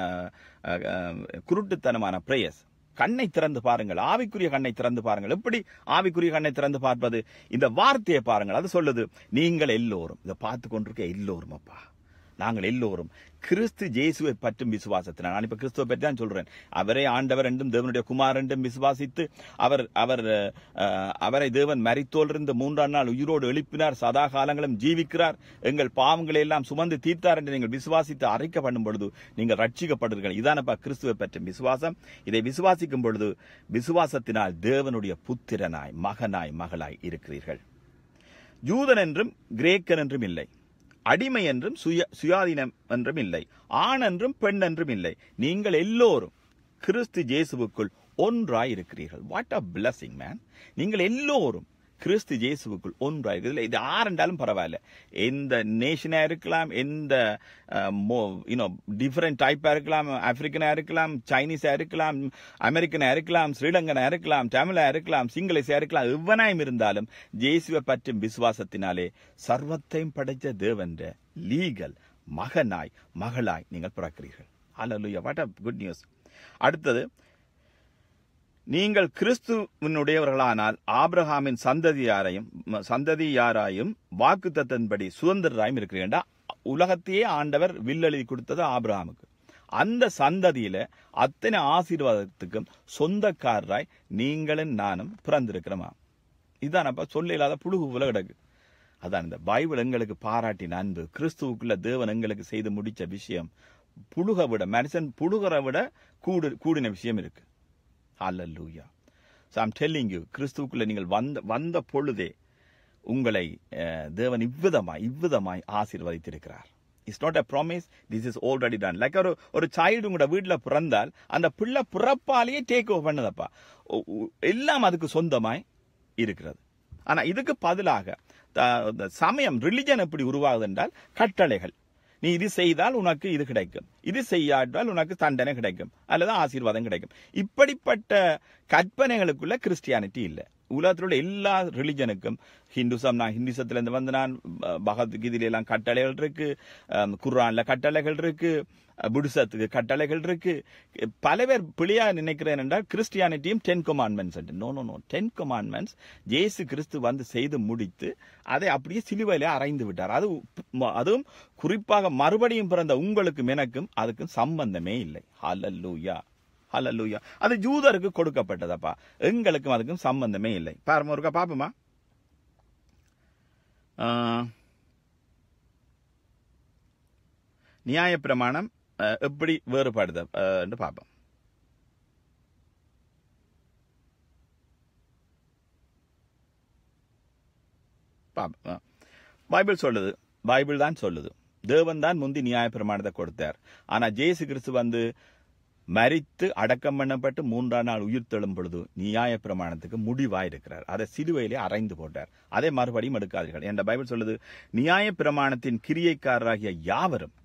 குருட்டுத்தனமான பிரேயர்ஸ் கண்ணை திறந்து பாருங்கள் ஆவிக்குரிய கண்ணை திறந்து பாருங்கள் எப்படி ஆவிக்குரிய கண்ணை திறந்து பார்ப்பது இந்த வார்த்தையை பாருங்கள் அது சொல்லுது நீங்கள் எல்லோரும் இதை பார்த்து கொண்டிருக்க எல்லோரும் அப்பா நாங்கள் எல்லோரும் கிறிஸ்து ஜேசுவை பற்றும் விசுவாசத்தினால் நான் இப்ப கிறிஸ்துவை பற்றி தான் சொல்றேன் அவரே ஆண்டவர் என்றும் தேவனுடைய குமார் என்றும் விசுவாசித்து அவர் அவர் அவரை தேவன் இருந்து மூன்றாம் நாள் உயிரோடு எழுப்பினார் சதா காலங்களும் ஜீவிக்கிறார் எங்கள் பாவங்களை எல்லாம் சுமந்து தீர்த்தார் என்று நீங்கள் விசுவாசித்து அறைக்க பண்ணும் பொழுது நீங்கள் ரட்சிக்கப்படுகிறீர்கள் இதானப்பா கிறிஸ்துவை பற்றும் விசுவாசம் இதை விசுவாசிக்கும் பொழுது விசுவாசத்தினால் தேவனுடைய புத்திரனாய் மகனாய் மகளாய் இருக்கிறீர்கள் ஜூதன் என்றும் கிரேக்கன் என்றும் இல்லை அடிமை என்றும் சுய சுயாதீனம் என்றும் இல்லை ஆண் என்றும் பெண் என்றும் இல்லை நீங்கள் எல்லோரும் கிறிஸ்து ஜேசுவுக்குள் ஒன்றாய் இருக்கிறீர்கள் வாட் அ பிளஸிங் மேன் நீங்கள் எல்லோரும் கிறிஸ்து ஜேசுவுக்குள் ஒன்றாயிருக்கு இல்லை இது ஆரண்டாலும் பரவாயில்ல எந்த நேஷனாக இருக்கலாம் எந்த யூனோ டிஃப்ரெண்ட் டைப்பாக இருக்கலாம் ஆப்பிரிக்கனாக இருக்கலாம் சைனீஸாக இருக்கலாம் அமெரிக்கனாக இருக்கலாம் ஸ்ரீலங்கனாக இருக்கலாம் தமிழாக இருக்கலாம் சிங்களேஸாக இருக்கலாம் எவ்வனாயும் இருந்தாலும் ஜேசுவை பற்றும் விசுவாசத்தினாலே சர்வத்தையும் படைத்த தேவன்ற லீகல் மகனாய் மகளாய் நீங்கள் பிறக்கிறீர்கள் லூயா வாட் அ குட் நியூஸ் அடுத்தது நீங்கள் கிறிஸ்துவனுடையவர்களானால் ஆப்ரஹாமின் சந்ததியாரையும் சந்ததியாராயும் வாக்கு தத்தன்படி சுதந்திரராயும் இருக்கிறீங்கடா உலகத்தையே ஆண்டவர் வில்லெழுதி கொடுத்தது ஆப்ரஹாமுக்கு அந்த சந்ததியில அத்தனை ஆசீர்வாதத்துக்கும் சொந்தக்காரராய் நீங்களும் நானும் பிறந்திருக்கிறோமா இதுதான் அப்ப சொல்ல இல்லாத புழுகு போல கிடக்கு அதான் இந்த பைபிள் எங்களுக்கு பாராட்டி நன்பு கிறிஸ்துவுக்குள்ள தேவன் எங்களுக்கு செய்து முடிச்ச விஷயம் புழுக விட மனுஷன் புழுகிற விட கூடு கூடின விஷயம் இருக்கு ஹாலல்லூயா ஸோ ஐம் டெல்லிங் யூ கிறிஸ்துவுக்குள்ளே நீங்கள் வந்த வந்த பொழுதே உங்களை தேவன் இவ்விதமாய் இவ்விதமாய் ஆசீர்வதித்திருக்கிறார் it's not a promise this is already done like ஒரு ஒரு சைல்டு உங்களோட வீட்டில் பிறந்தால் அந்த பிள்ளை பிறப்பாலேயே டேக் ஓவர் பண்ணதப்பா எல்லாம் அதுக்கு சொந்தமாய் இருக்கிறது ஆனால் இதுக்கு பதிலாக சமயம் ரிலிஜன் எப்படி உருவாகுது என்றால் கட்டளைகள் நீ இது செய்தால் உனக்கு இது கிடைக்கும் இது செய்யாட்டால் உனக்கு தண்டனை கிடைக்கும் அல்லது ஆசீர்வாதம் கிடைக்கும் இப்படிப்பட்ட கற்பனைகளுக்குள்ள கிறிஸ்டியானிட்டி இல்லை உலகத்தில் உள்ள எல்லா ரிலிஜனுக்கும் ஹிந்துசம் நான் ஹிந்துசத்துலேருந்து வந்து நான் பகவத்கீதையிலாம் கட்டளைகள் இருக்கு குர்ஆனில் கட்டளைகள் இருக்கு புடிசத்துக்கு கட்டளைகள் இருக்கு பல பேர் பிள்ளையா நினைக்கிறேன் என்றால் கிறிஸ்டியானிட்டியும் ten commandments no no no ten commandments ஜேசு கிறிஸ்து வந்து செய்து முடித்து அதை அப்படியே சிலுவையிலே அரைந்து விட்டார் அது அதுவும் குறிப்பாக மறுபடியும் பிறந்த உங்களுக்கும் எனக்கும் அதுக்கு சம்பந்தமே இல்லை ஹலல்லூயா ஹலல்லூயா அது ஜூதருக்கு கொடுக்கப்பட்டதப்பா எங்களுக்கும் அதுக்கும் சம்பந்தமே இல்லை பாருமா ஒருக்கா பாப்போமா நியாயப்பிரமாணம் எப்படி வேறுபாடுது என்று பார்ப்போம் பைபிள் சொல்லுது பைபிள் தான் சொல்லுது தேவன் தான் முந்தி நியாய பிரமாணத்தை கொடுத்தார் ஆனால் ஜேசு கிறிஸ்து வந்து மறித்து அடக்கம் பண்ணப்பட்டு மூன்றாம் நாள் உயிர் தெழும் பொழுது நியாய பிரமாணத்துக்கு முடிவாயிருக்கிறார் அதை சிலுவையிலே அரைந்து போட்டார் அதை மறுபடியும் எடுக்காதீர்கள் என்ற பைபிள் சொல்லுது நியாய பிரமாணத்தின் கிரியைக்காரராகிய யாவரும்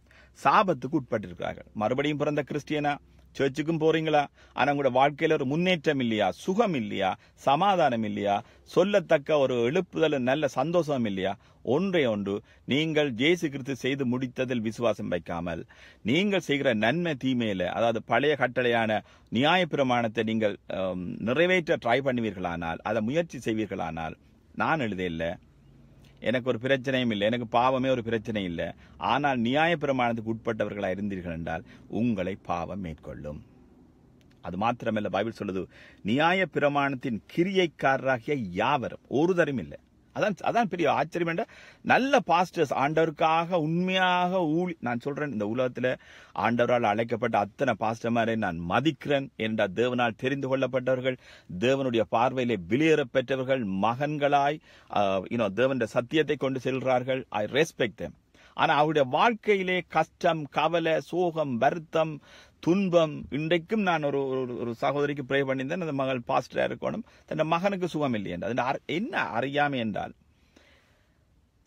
சாபத்துக்கு உட்பட்டிருக்கிறார்கள் மறுபடியும் பிறந்த கிறிஸ்டியனா சர்ச்சுக்கும் போறீங்களா ஆனா உங்களோட வாழ்க்கையில ஒரு முன்னேற்றம் இல்லையா சுகம் இல்லையா சமாதானம் இல்லையா சொல்லத்தக்க ஒரு எழுப்புதல் நல்ல சந்தோஷம் இல்லையா ஒன்றே ஒன்று நீங்கள் ஜேசு கிறிஸ்து செய்து முடித்ததில் விசுவாசம் வைக்காமல் நீங்கள் செய்கிற நன்மை தீமையில அதாவது பழைய கட்டளையான நியாயப்பிரமாணத்தை நீங்கள் நிறைவேற்ற ட்ரை பண்ணுவீர்களானால் அதை முயற்சி செய்வீர்களானால் நான் எழுதையில்லை எனக்கு ஒரு பிரச்சனையும் இல்லை எனக்கு பாவமே ஒரு பிரச்சனை இல்லை ஆனால் நியாய பிரமாணத்துக்கு உட்பட்டவர்களாக இருந்தீர்கள் என்றால் உங்களை பாவம் மேற்கொள்ளும் அது மாத்திரமல்ல பைபிள் சொல்லுது நியாய பிரமாணத்தின் கிரியைக்காரராகிய யாவரும் ஒரு தரம் இல்லை அதான் அதான் பெரிய ஆச்சரியம் நல்ல பாஸ்டர்ஸ் ஆண்டவருக்காக உண்மையாக ஊழி நான் சொல்றேன் இந்த உலகத்தில் ஆண்டவரால் அழைக்கப்பட்ட அத்தனை பாஸ்டர்மாரை நான் மதிக்கிறேன் என்றால் தேவனால் தெரிந்து கொள்ளப்பட்டவர்கள் தேவனுடைய பார்வையிலே வெளியேற பெற்றவர்கள் மகன்களாய் தேவன் சத்தியத்தை கொண்டு செல்கிறார்கள் ஐ ரெஸ்பெக்ட் தேம் ஆனால் அவருடைய வாழ்க்கையிலே கஷ்டம் கவலை சோகம் வருத்தம் துன்பம் இன்றைக்கும் நான் ஒரு ஒரு சகோதரிக்கு ப்ரே பண்ணியிருந்தேன் அந்த மகள் பாஸ்டரா இருக்கணும் தன் மகனுக்கு சுகம் இல்லை என்றால் என்ன அறியாமை என்றால்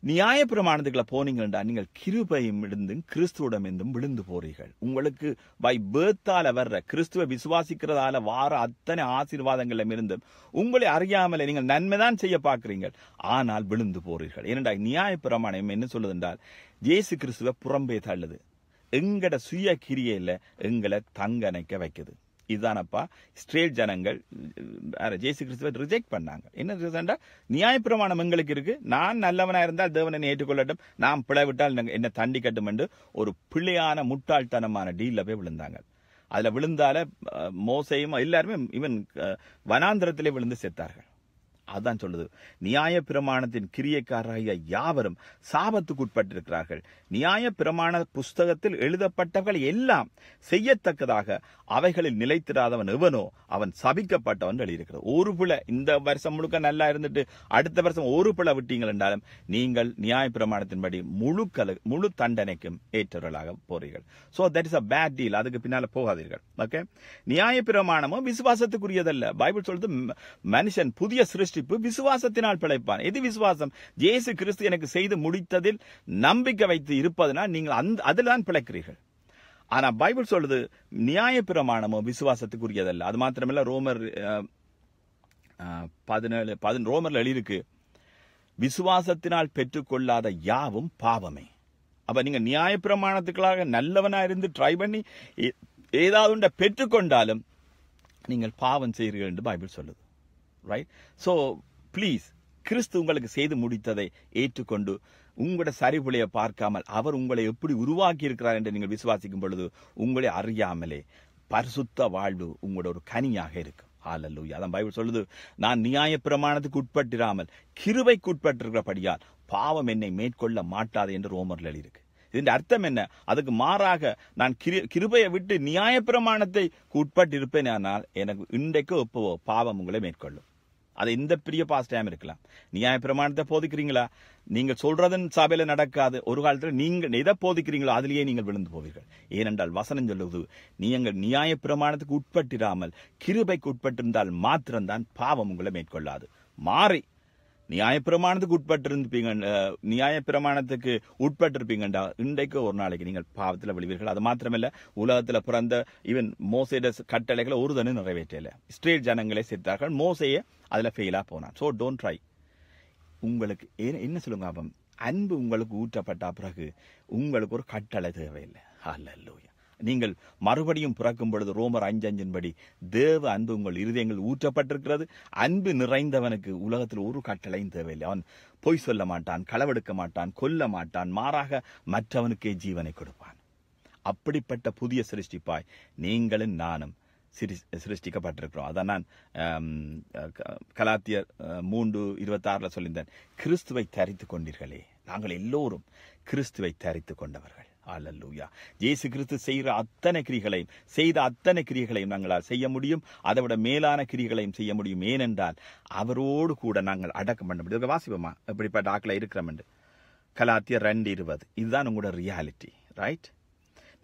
நியாயப்பிரமாணத்துக்குள்ள போனீங்கன்னா நீங்கள் கிருபையும் இருந்தும் கிறிஸ்துவிடம் இருந்தும் விழுந்து போறீர்கள் உங்களுக்கு பை பேர்த்தால வர்ற கிறிஸ்துவை விசுவாசிக்கிறதால வார அத்தனை ஆசீர்வாதங்களிலும் இருந்தும் உங்களை அறியாமலே நீங்கள் நன்மைதான் செய்ய பார்க்குறீங்க ஆனால் விழுந்து போறீர்கள் ஏனென்றா நியாயப்பிரமாணம் என்ன சொல்லுது என்றால் ஜேசு கிறிஸ்துவை புறம்பே தள்ளுது எங்கட சுய கிரியில எங்களை தங்கணைக்க வைக்குது இதுதானப்பா இஸ்ரேல் ஜனங்கள் ஜேசு கிறிஸ்துவை ரிஜெக்ட் பண்ணாங்க என்ன ரீசன்டா நியாயப்பிரமாணம் எங்களுக்கு இருக்கு நான் நல்லவனா இருந்தால் தேவனை ஏற்றுக்கொள்ளட்டும் நான் பிழைவிட்டால் என்ன தண்டி கட்டும் என்று ஒரு பிள்ளையான முட்டாள்தனமான டீல போய் விழுந்தாங்க அதில் விழுந்தால மோசையும் எல்லாருமே இவன் வனாந்திரத்திலே விழுந்து செத்தார்கள் அதான் சொல்லுது நியாய பிரமாணத்தின் கிரியைக்காராகிய யாவரும் சாபத்துக்கு உட்பட்டிருக்கிறார்கள் நியாய பிரமாண புஸ்தகத்தில் எழுதப்பட்டவர்கள் எல்லாம் செய்யத்தக்கதாக அவைகளில் நிலைத்திராதவன் எவனோ அவன் சபிக்கப்பட்டவன் எழுதியிருக்கிறது ஒரு பிள்ளை இந்த வருஷம் முழுக்க நல்லா இருந்துட்டு அடுத்த வருஷம் ஒரு புல விட்டீங்கள் என்றாலும் நீங்கள் நியாய பிரமாணத்தின்படி முழு கல முழு தண்டனைக்கும் ஏற்றவர்களாக போறீர்கள் so that is a bad deal அதுக்கு பின்னால போகாதீர்கள் ஓகே நியாய பிரமாணமும் விசுவாசத்துக்குரியதல்ல பைபிள் சொல்றது மனுஷன் புதிய சிருஷ்டி ரட்சிப்பு விசுவாசத்தினால் பிழைப்பான் எது விசுவாசம் ஜேசு கிறிஸ்து எனக்கு செய்து முடித்ததில் நம்பிக்கை வைத்து இருப்பதனால் நீங்கள் அந்த அதுதான் பிழைக்கிறீர்கள் ஆனால் பைபிள் சொல்றது நியாய பிரமாணமோ விசுவாசத்துக்குரியதல்ல அது மாத்திரமில்ல ரோமர் பதினேழு பதின ரோமர்ல எழுதியிருக்கு விசுவாசத்தினால் பெற்றுக்கொள்ளாத யாவும் பாவமே அப்ப நீங்க நியாயப்பிரமாணத்துக்களாக நல்லவனா இருந்து ட்ரை பண்ணி ஏதாவது பெற்றுக்கொண்டாலும் நீங்கள் பாவம் செய்கிறீர்கள் என்று பைபிள் சொல்லுது ரைட் ஸோ ப்ளீஸ் கிறிஸ்து உங்களுக்கு செய்து முடித்ததை ஏற்றுக்கொண்டு உங்களோட சரிபுலையை பார்க்காமல் அவர் உங்களை எப்படி உருவாக்கி இருக்கிறார் என்று நீங்கள் விசுவாசிக்கும் பொழுது உங்களை அறியாமலே பரிசுத்த வாழ்வு உங்களோட ஒரு கனியாக இருக்கும் ஆலல்லூயா அதான் பைபிள் சொல்லுது நான் நியாய பிரமாணத்துக்கு உட்பட்டிராமல் கிருவைக்கு உட்பட்டிருக்கிறபடியால் பாவம் என்னை மேற்கொள்ள மாட்டாது என்று ரோமர்ல எழுதியிருக்கு இதன் அர்த்தம் என்ன அதுக்கு மாறாக நான் கிரு கிருபையை விட்டு நியாய பிரமாணத்தை உட்பட்டிருப்பேன் ஆனால் எனக்கு இன்றைக்கு ஒப்பவோ பாவம் உங்களை மேற்கொள்ளும் அது எந்த பெரிய பாஸ்ட் டைம் இருக்கலாம் நியாய பிரமாணத்தை போதிக்கிறீங்களா நீங்கள் சொல்றதன் சபையில நடக்காது ஒரு காலத்தில் நீங்கள் எதை போதிக்கிறீங்களோ அதிலேயே நீங்கள் விழுந்து போவீர்கள் ஏனென்றால் வசனம் சொல்லுவது எங்கள் நியாய பிரமாணத்துக்கு உட்பட்டிராமல் கிருபைக்கு உட்பட்டிருந்தால் மாத்திரம்தான் பாவம் உங்களை மேற்கொள்ளாது மாறி நியாயப்பிரமாணத்துக்கு உட்பட்டிருந்துப்பீங்க நியாயப்பிரமாணத்துக்கு உட்பட்டிருப்பீங்கண்டா இன்றைக்கு ஒரு நாளைக்கு நீங்கள் பாவத்தில் விழுவீர்கள் அது மாத்திரமல்ல உலகத்தில் பிறந்த ஈவன் மோசையிட கட்டளைகளை ஒரு தண்ணி நிறைவேற்றல ஸ்ட்ரீட் ஜனங்களை சேர்த்தார்கள் மோசையை அதில் ஃபெயிலாக போனான் ஸோ டோன்ட் ட்ரை உங்களுக்கு என்ன சொல்லுங்க அப்பம் அன்பு உங்களுக்கு ஊற்றப்பட்ட பிறகு உங்களுக்கு ஒரு கட்டளை தேவையில்லை அல்ல லூயா நீங்கள் மறுபடியும் பிறக்கும் பொழுது ரோமர் அஞ்சஞ்சின்படி தேவ அன்பு உங்கள் இருதயங்கள் ஊற்றப்பட்டிருக்கிறது அன்பு நிறைந்தவனுக்கு உலகத்தில் ஒரு கட்டளையும் தேவையில்லை அவன் பொய் சொல்ல மாட்டான் களவெடுக்க மாட்டான் கொல்ல மாட்டான் மாறாக மற்றவனுக்கே ஜீவனை கொடுப்பான் அப்படிப்பட்ட புதிய சிருஷ்டிப்பாய் நீங்களும் நானும் சிரி சிருஷ்டிக்கப்பட்டிருக்கிறோம் அதான் நான் கலாத்தியர் மூன்று இருபத்தாறுல சொல்லியிருந்தேன் கிறிஸ்துவை தரித்து கொண்டீர்களே நாங்கள் எல்லோரும் கிறிஸ்துவை தரித்து கொண்டவர்கள் அலல்லூயா ஜேசு கிறிஸ்து செய்கிற அத்தனை கிரிகளையும் செய்த அத்தனை கிரிகளையும் நாங்களால் செய்ய முடியும் அதை விட மேலான கிரிகளையும் செய்ய முடியும் ஏனென்றால் அவரோடு கூட நாங்கள் அடக்கம் பண்ண முடியும் வாசிப்போமா எப்படிப்பட்ட ஆக்களை இருக்கிறோம் கலாத்திய ரெண்டு இருபது இதுதான் உங்களோட ரியாலிட்டி ரைட்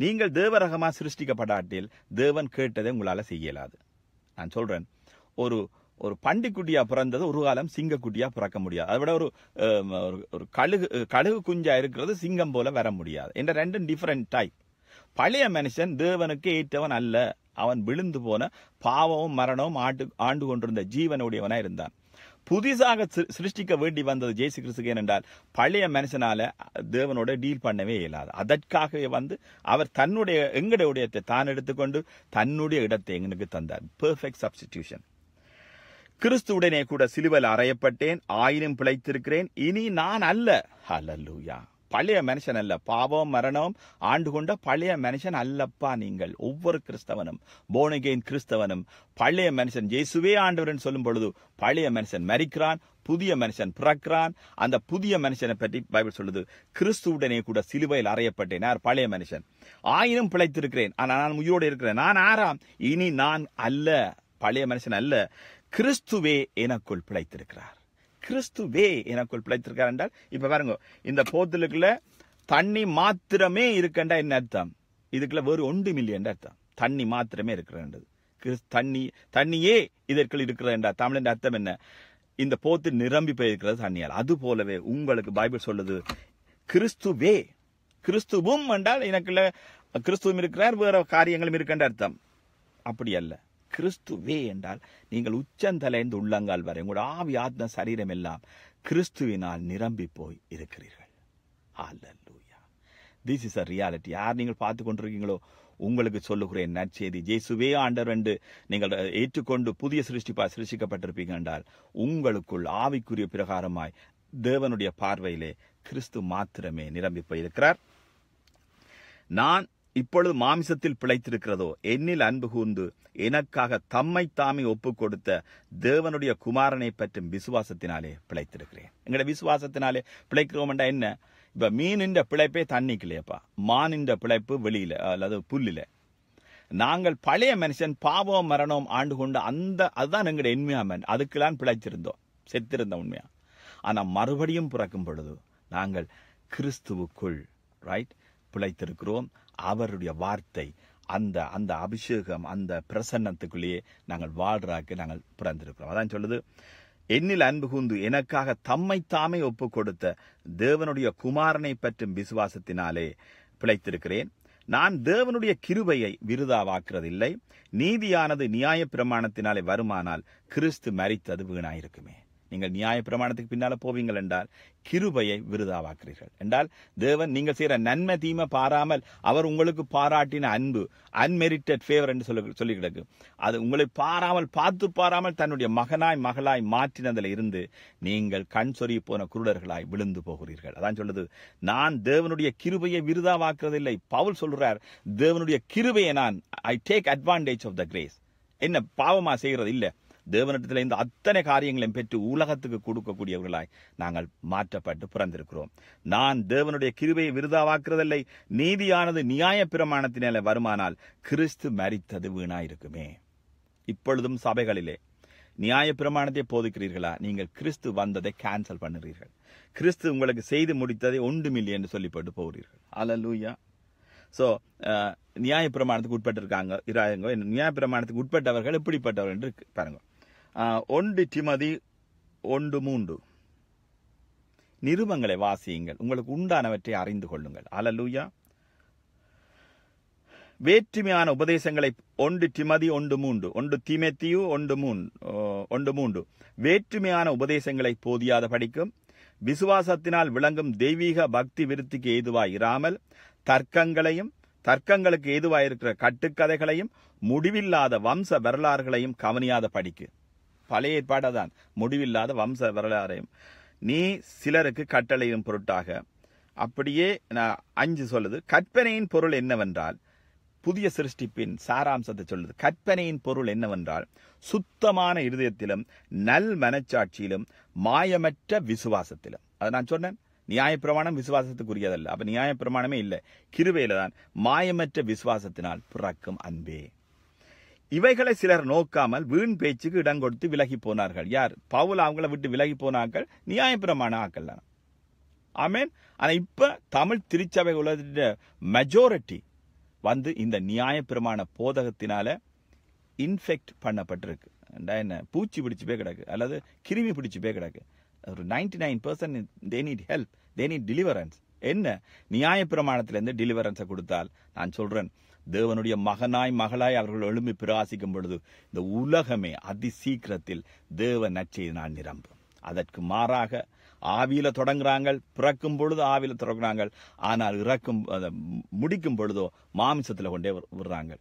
நீங்கள் தேவரகமாக சிருஷ்டிக்கப்படாட்டில் தேவன் கேட்டதை உங்களால் செய்யலாது நான் சொல்கிறேன் ஒரு ஒரு பண்டிக்குட்டியா பிறந்தது ஒரு காலம் சிங்கக்குட்டியா பிறக்க முடியாது அதை விட ஒரு ஒரு கழுகு கழுகு குஞ்சா இருக்கிறது சிங்கம் போல வர முடியாது என்ற ரெண்டும் டிஃப்ரெண்ட் டைப் பழைய மனுஷன் தேவனுக்கு ஏற்றவன் அல்ல அவன் விழுந்து போன பாவமும் மரணமும் ஆண்டு ஆண்டு கொண்டிருந்த ஜீவனுடையவனா இருந்தான் புதிசாக சிருஷ்டிக்க வேண்டி வந்தது ஜெய்சி கிறிஸ்துக்கு ஏனென்றால் பழைய மனுஷனால தேவனோட டீல் பண்ணவே இயலாது அதற்காகவே வந்து அவர் தன்னுடைய எங்களுடைய உடையத்தை தான் எடுத்துக்கொண்டு தன்னுடைய இடத்தை எங்களுக்கு தந்தார் பெர்ஃபெக்ட் சப்ஸ்டிடியூஷன் கிறிஸ்துவுடனே கூட சிலுவையில் அறையப்பட்டேன் ஆயினும் பிழைத்திருக்கிறேன் இனி நான் அல்ல ஹலல்லூயா பழைய மனுஷன் அல்ல பாவம் மரணம் ஆண்டு கொண்ட பழைய மனுஷன் அல்லப்பா நீங்கள் ஒவ்வொரு கிறிஸ்தவனும் போனகேன் கிறிஸ்தவனும் பழைய மனுஷன் ஜெயசுவே ஆண்டவரன் சொல்லும் பொழுது பழைய மனுஷன் மறிக்கிறான் புதிய மனுஷன் பிறக்கிறான் அந்த புதிய மனுஷனை பற்றி பைபிள் சொல்லுது கிறிஸ்துவுடனே கூட சிலுவையில் அறையப்பட்டேன் யார் பழைய மனுஷன் ஆயினும் பிழைத்திருக்கிறேன் ஆனால் நான் உயிரோடு இருக்கிறேன் நான் ஆறாம் இனி நான் அல்ல பழைய மனுஷன் அல்ல கிறிஸ்துவே எனக்குள் பிழைத்திருக்கிறார் கிறிஸ்துவே எனக்குள் பிழைத்திருக்கிறார் என்றால் இப்ப பாருங்க இந்த போத்தலுக்குள்ள தண்ணி மாத்திரமே இருக்கண்டா என்ன அர்த்தம் இதுக்குள்ள வேறு ஒன்று மில்லியன் அர்த்தம் தண்ணி மாத்திரமே இருக்கிறது தண்ணி தண்ணியே இதற்குள் இருக்கிறதா என்ற அர்த்தம் என்ன இந்த போத்து நிரம்பி போயிருக்கிறது தண்ணியால் அது போலவே உங்களுக்கு பைபிள் சொல்லுது கிறிஸ்துவே கிறிஸ்துவும் என்றால் எனக்குள்ள கிறிஸ்துவும் இருக்கிறார் வேற காரியங்களும் இருக்கின்ற அர்த்தம் அப்படி அல்ல கிறிஸ்துவே என்றால் நீங்கள் உச்சந்தலைந்து உள்ளங்கால் வரை உங்களோட ஆவி ஆத்ம சரீரம் எல்லாம் கிறிஸ்துவினால் நிரம்பி போய் இருக்கிறீர்கள் அல்லூயா திஸ் இஸ் அ ரியாலிட்டி யார் நீங்கள் பார்த்து கொண்டிருக்கீங்களோ உங்களுக்கு சொல்லுகிறேன் நற்செய்தி ஜேசுவே ஆண்டர் என்று நீங்கள் ஏற்றுக்கொண்டு புதிய சிருஷ்டிப்பா சிருஷ்டிக்கப்பட்டிருப்பீங்க என்றால் உங்களுக்குள் ஆவிக்குரிய பிரகாரமாய் தேவனுடைய பார்வையிலே கிறிஸ்து மாத்திரமே நிரம்பி போயிருக்கிறார் நான் இப்பொழுது மாமிசத்தில் பிழைத்திருக்கிறதோ என்னில் அன்பு கூர்ந்து எனக்காக தம்மை தாமே ஒப்பு கொடுத்த தேவனுடைய குமாரனை பற்றும் விசுவாசத்தினாலே பிழைத்திருக்கிறேன் எங்களோட விசுவாசத்தினாலே பிழைக்கிறோம் என்ன இப்ப மீனின்ற பிழைப்பே தண்ணிக்குலையப்பா மானின்ற பிழைப்பு வெளியில அல்லது புல்லில நாங்கள் பழைய மனுஷன் பாவம் மரணம் ஆண்டு கொண்டு அந்த அதுதான் எங்களுடைய எண்மையாமன் அதுக்கெல்லாம் பிழைச்சிருந்தோம் செத்திருந்தோம் உண்மையா ஆனால் மறுபடியும் பிறக்கும் பொழுது நாங்கள் கிறிஸ்துவுக்குள் ரைட் பிழைத்திருக்கிறோம் அவருடைய வார்த்தை அந்த அந்த அபிஷேகம் அந்த பிரசன்னத்துக்குள்ளேயே நாங்கள் வாழ்றாக்கு நாங்கள் பிறந்திருக்கிறோம் அதான் சொல்லுது என்னில் அன்பு கூந்து எனக்காக தம்மை தாமே ஒப்பு கொடுத்த தேவனுடைய குமாரனை பற்றும் விசுவாசத்தினாலே பிழைத்திருக்கிறேன் நான் தேவனுடைய கிருபையை விருதாவாக்குறதில்லை நீதியானது நியாய பிரமாணத்தினாலே வருமானால் கிறிஸ்து மறித்தது வீணாயிருக்குமே நீங்கள் நியாய பிரமாணத்துக்கு பின்னால போவீங்கள் என்றால் கிருபையை விருதாவாக்குறீர்கள் என்றால் தேவன் நீங்கள் செய்யற நன்மை தீமை பாராமல் அவர் உங்களுக்கு பாராட்டின அன்பு அன்மெரிட்டட் ஃபேவர் என்று சொல்லி சொல்லி கிடக்கு அது உங்களை பாராமல் பார்த்து பாராமல் தன்னுடைய மகனாய் மகளாய் மாற்றினதில் இருந்து நீங்கள் கண் சொறி போன குருடர்களாய் விழுந்து போகிறீர்கள் அதான் சொல்லுது நான் தேவனுடைய கிருபையை விருதாவாக்குறதில்லை பவுல் சொல்றார் தேவனுடைய கிருபையை நான் I take advantage of the grace என்ன பாவமா செய்கிறது இல்லை தேவனிடத்தில் இந்த அத்தனை காரியங்களையும் பெற்று உலகத்துக்கு கொடுக்கக்கூடியவர்களாய் நாங்கள் மாற்றப்பட்டு பிறந்திருக்கிறோம் நான் தேவனுடைய கிருபையை விருதாவாக்குறதில்லை நீதியானது நியாய பிரமாணத்தினால வருமானால் கிறிஸ்து மறித்தது வீணாயிருக்குமே இப்பொழுதும் சபைகளிலே நியாய பிரமாணத்தை போதிக்கிறீர்களா நீங்கள் கிறிஸ்து வந்ததை கேன்சல் பண்ணுறீர்கள் கிறிஸ்து உங்களுக்கு செய்து முடித்ததை ஒன்றுமில்லை என்று சொல்லிப்பட்டு போகிறீர்கள் அலலூயா ஸோ uh, நியாயப்பிரமாணத்துக்கு உட்பட்டிருக்காங்க இராங்க நியாயப்பிரமாணத்துக்கு உட்பட்டவர்கள் எப்படிப்பட்டவர்கள் என்று பாருங்கள் ஒன்று டிமதி ஒன்று மூன்று நிருபங்களை வாசியுங்கள் உங்களுக்கு உண்டானவற்றை அறிந்து கொள்ளுங்கள் அலலூயா வேற்றுமையான உபதேசங்களை ஒன்று டிமதி ஒன்று மூன்று ஒன்று திமெத்தியு ஒன்று மூன்று ஒன்று மூன்று வேற்றுமையான உபதேசங்களை போதியாத படிக்கும் விசுவாசத்தினால் விளங்கும் தெய்வீக பக்தி விருத்திக்கு ஏதுவாய் இராமல் தர்க்கங்களையும் தர்க்கங்களுக்கு ஏதுவாயிருக்கிற கட்டுக்கதைகளையும் முடிவில்லாத வம்ச வரலாறுகளையும் கவனியாத படிக்கு பழைய ஏற்பாடாக தான் முடிவில்லாத வம்ச வரலாறையும் நீ சிலருக்கு கட்டளையும் பொருட்டாக அப்படியே நான் அஞ்சு சொல்லுது கற்பனையின் பொருள் என்னவென்றால் புதிய சிருஷ்டிப்பின் சாராம்சத்தை சொல்லுது கற்பனையின் பொருள் என்னவென்றால் சுத்தமான இருதயத்திலும் நல் மனச்சாட்சியிலும் மாயமற்ற விசுவாசத்திலும் அதை நான் சொன்னேன் நியாயப்பிரமாணம் விசுவாசத்துக்குரியதல்ல அப்ப நியாயப்பிரமாணமே இல்லை கிருவையில தான் மாயமற்ற விசுவாசத்தினால் பிறக்கும் அன்பே இவைகளை சிலர் நோக்காமல் வீண் பேச்சுக்கு இடம் கொடுத்து விலகி போனார்கள் யார் பவுல் அவங்கள விட்டு விலகி போனாக்கள் நியாயபிரமான ஆக்கள் தான் ஆமேன் ஆனால் இப்போ தமிழ் திருச்சபை உள்ள மெஜாரிட்டி வந்து இந்த நியாயப்பிரமான போதகத்தினால இன்ஃபெக்ட் பண்ணப்பட்டிருக்கு என்ன பூச்சி பிடிச்சு போய் கிடக்கு அல்லது கிருமி பிடிச்சு போய் கிடக்கு ஒரு ninety nine percent they need help they need deliverance என்ன நியாயப்பிரமாணத்திலேருந்து டெலிவரன்ஸை கொடுத்தால் நான் சொல்கிறேன் தேவனுடைய மகனாய் மகளாய் அவர்கள் எழும்பி பிராசிக்கும் பொழுது இந்த உலகமே அதி சீக்கிரத்தில் தேவ நான் நிரம்பும் அதற்கு மாறாக ஆவியில தொடங்குறாங்க பிறக்கும் பொழுது ஆவியில தொடங்குறாங்க ஆனால் இறக்கும் முடிக்கும் பொழுதோ மாமிசத்தில் கொண்டே விடுறாங்க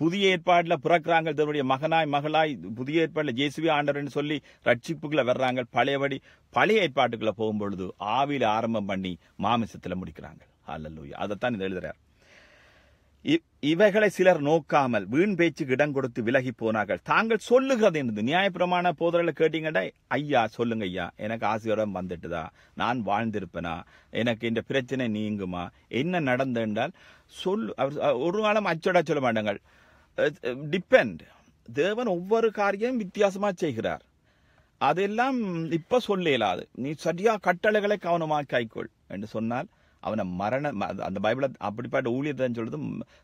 புதிய ஏற்பாட்டில் பிறக்கிறாங்க தேவனுடைய மகனாய் மகளாய் புதிய ஏற்பாட்டில் ஜேசுவி ஆண்டவர்னு சொல்லி ரட்சிப்புகளை வர்றாங்க பழையபடி பழைய ஏற்பாட்டுக்குள்ள போகும் பொழுது ஆவியில ஆரம்பம் பண்ணி மாமிசத்தில் முடிக்கிறாங்க அல்லூயா அதைத்தான் இது எழுதுறார் இவைகளை சிலர் நோக்காமல் வீண் பேச்சுக்கு இடம் கொடுத்து விலகி போனார்கள் தாங்கள் சொல்லுகிறது என்று நியாயப்பிரமாண போதரில் கேட்டீங்கடா ஐயா சொல்லுங்க ஐயா எனக்கு ஆசீர்வாதம் வந்துட்டுதா நான் வாழ்ந்திருப்பேனா எனக்கு இந்த பிரச்சனை நீங்குமா என்ன நடந்த என்றால் சொல் ஒரு காலம் அச்சோட சொல்ல மாட்டாங்க டிபெண்ட் தேவன் ஒவ்வொரு காரியம் வித்தியாசமா செய்கிறார் அதெல்லாம் இப்ப சொல்ல நீ சரியா கட்டளைகளை கவனமாக கைக்கொள் என்று சொன்னால் அவனை மரண அந்த பைபிள அப்படிப்பட்ட ஊழியத்தை சொல்றது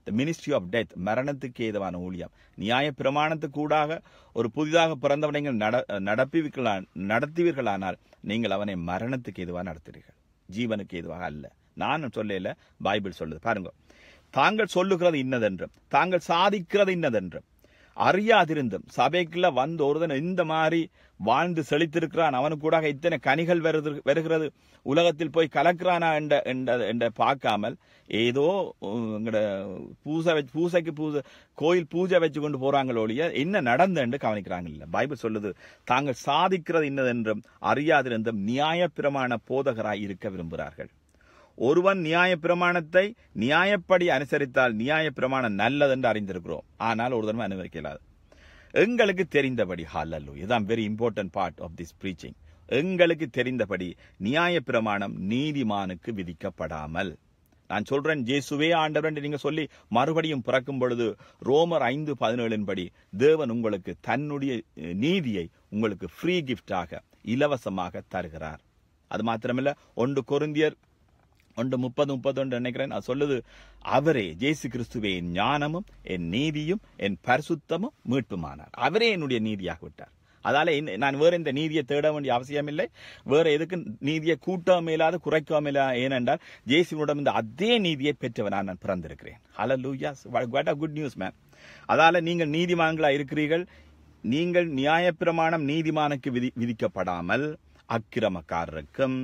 த மினிஸ்ட்ரி ஆஃப் டெத் மரணத்துக்கு ஏதுவான ஊழியம் நியாய பிரமாணத்துக்கூடாக ஒரு புதிதாக பிறந்தவனை நட நடப்பிவிக்கலாம் நடத்துவீர்களானால் நீங்கள் அவனை மரணத்துக்கு எதுவாக நடத்துறீர்கள் ஜீவனுக்கு எதுவாக அல்ல நான் சொல்லல பைபிள் சொல்லுது பாருங்க தாங்கள் சொல்லுகிறது இன்னதென்றும் தாங்கள் சாதிக்கிறது இன்னதென்றும் அறியாதிருந்தும் சபைக்குள்ள வந்து ஒருதன் இந்த மாதிரி வாழ்ந்து செழித்திருக்கிறான் அவனுக்கூடாக இத்தனை கனிகள் வருது வருகிறது உலகத்தில் போய் கலக்கிறானா என்ற என்ற பார்க்காமல் ஏதோ எங்களோட பூசை வச்சு பூசைக்கு பூசை கோயில் பூஜை வச்சு கொண்டு போகிறாங்களோ ஒழிய என்ன நடந்த என்று கவனிக்கிறாங்க இல்லை பைபிள் சொல்லுது தாங்கள் சாதிக்கிறது இன்னதென்றும் அறியாதிருந்தும் நியாய பிரமாண போதகராய் இருக்க விரும்புகிறார்கள் ஒருவன் நியாய பிரமாணத்தை நியாயப்படி அனுசரித்தால் நியாய பிரமாணம் நல்லதென்று அறிந்திருக்கிறோம் ஆனால் ஒரு தடவை அனுபவிக்கலாது எங்களுக்கு தெரிந்தபடி ஹாலல்லு இதுதான் very important part of this preaching எங்களுக்கு தெரிந்தபடி நியாய பிரமாணம் நீதிமானுக்கு விதிக்கப்படாமல் நான் சொல்றேன் ஜேசுவே ஆண்டவர் என்று நீங்க சொல்லி மறுபடியும் பிறக்கும் பொழுது ரோமர் ஐந்து பதினேழின் படி தேவன் உங்களுக்கு தன்னுடைய நீதியை உங்களுக்கு ஃப்ரீ கிஃப்டாக இலவசமாக தருகிறார் அது மாத்திரமில்ல ஒன்று கொருந்தியர் ஒன்று முப்பது முப்பது ஒன்று நினைக்கிறேன் நான் சொல்லுது அவரே ஜேசு கிறிஸ்துவே என் ஞானமும் என் நீதியும் என் பரிசுத்தமும் மீட்புமானார் அவரே என்னுடைய நீதியாக விட்டார் அதால நான் வேற இந்த நீதியை தேட வேண்டிய அவசியம் இல்லை வேற எதுக்கு நீதியை கூட்டாம இல்லாத குறைக்காம இல்லாத ஏனென்றால் ஜேசுவனிடம் இந்த அதே நீதியை பெற்றவனாக நான் பிறந்திருக்கிறேன் ஹலோ லூயாஸ் அ குட் நியூஸ் மேன் அதால நீங்கள் நீதிமான்களா இருக்கிறீர்கள் நீங்கள் நியாயப்பிரமாணம் நீதிமானுக்கு விதி விதிக்கப்படாமல் அக்கிரமக்காரருக்கும்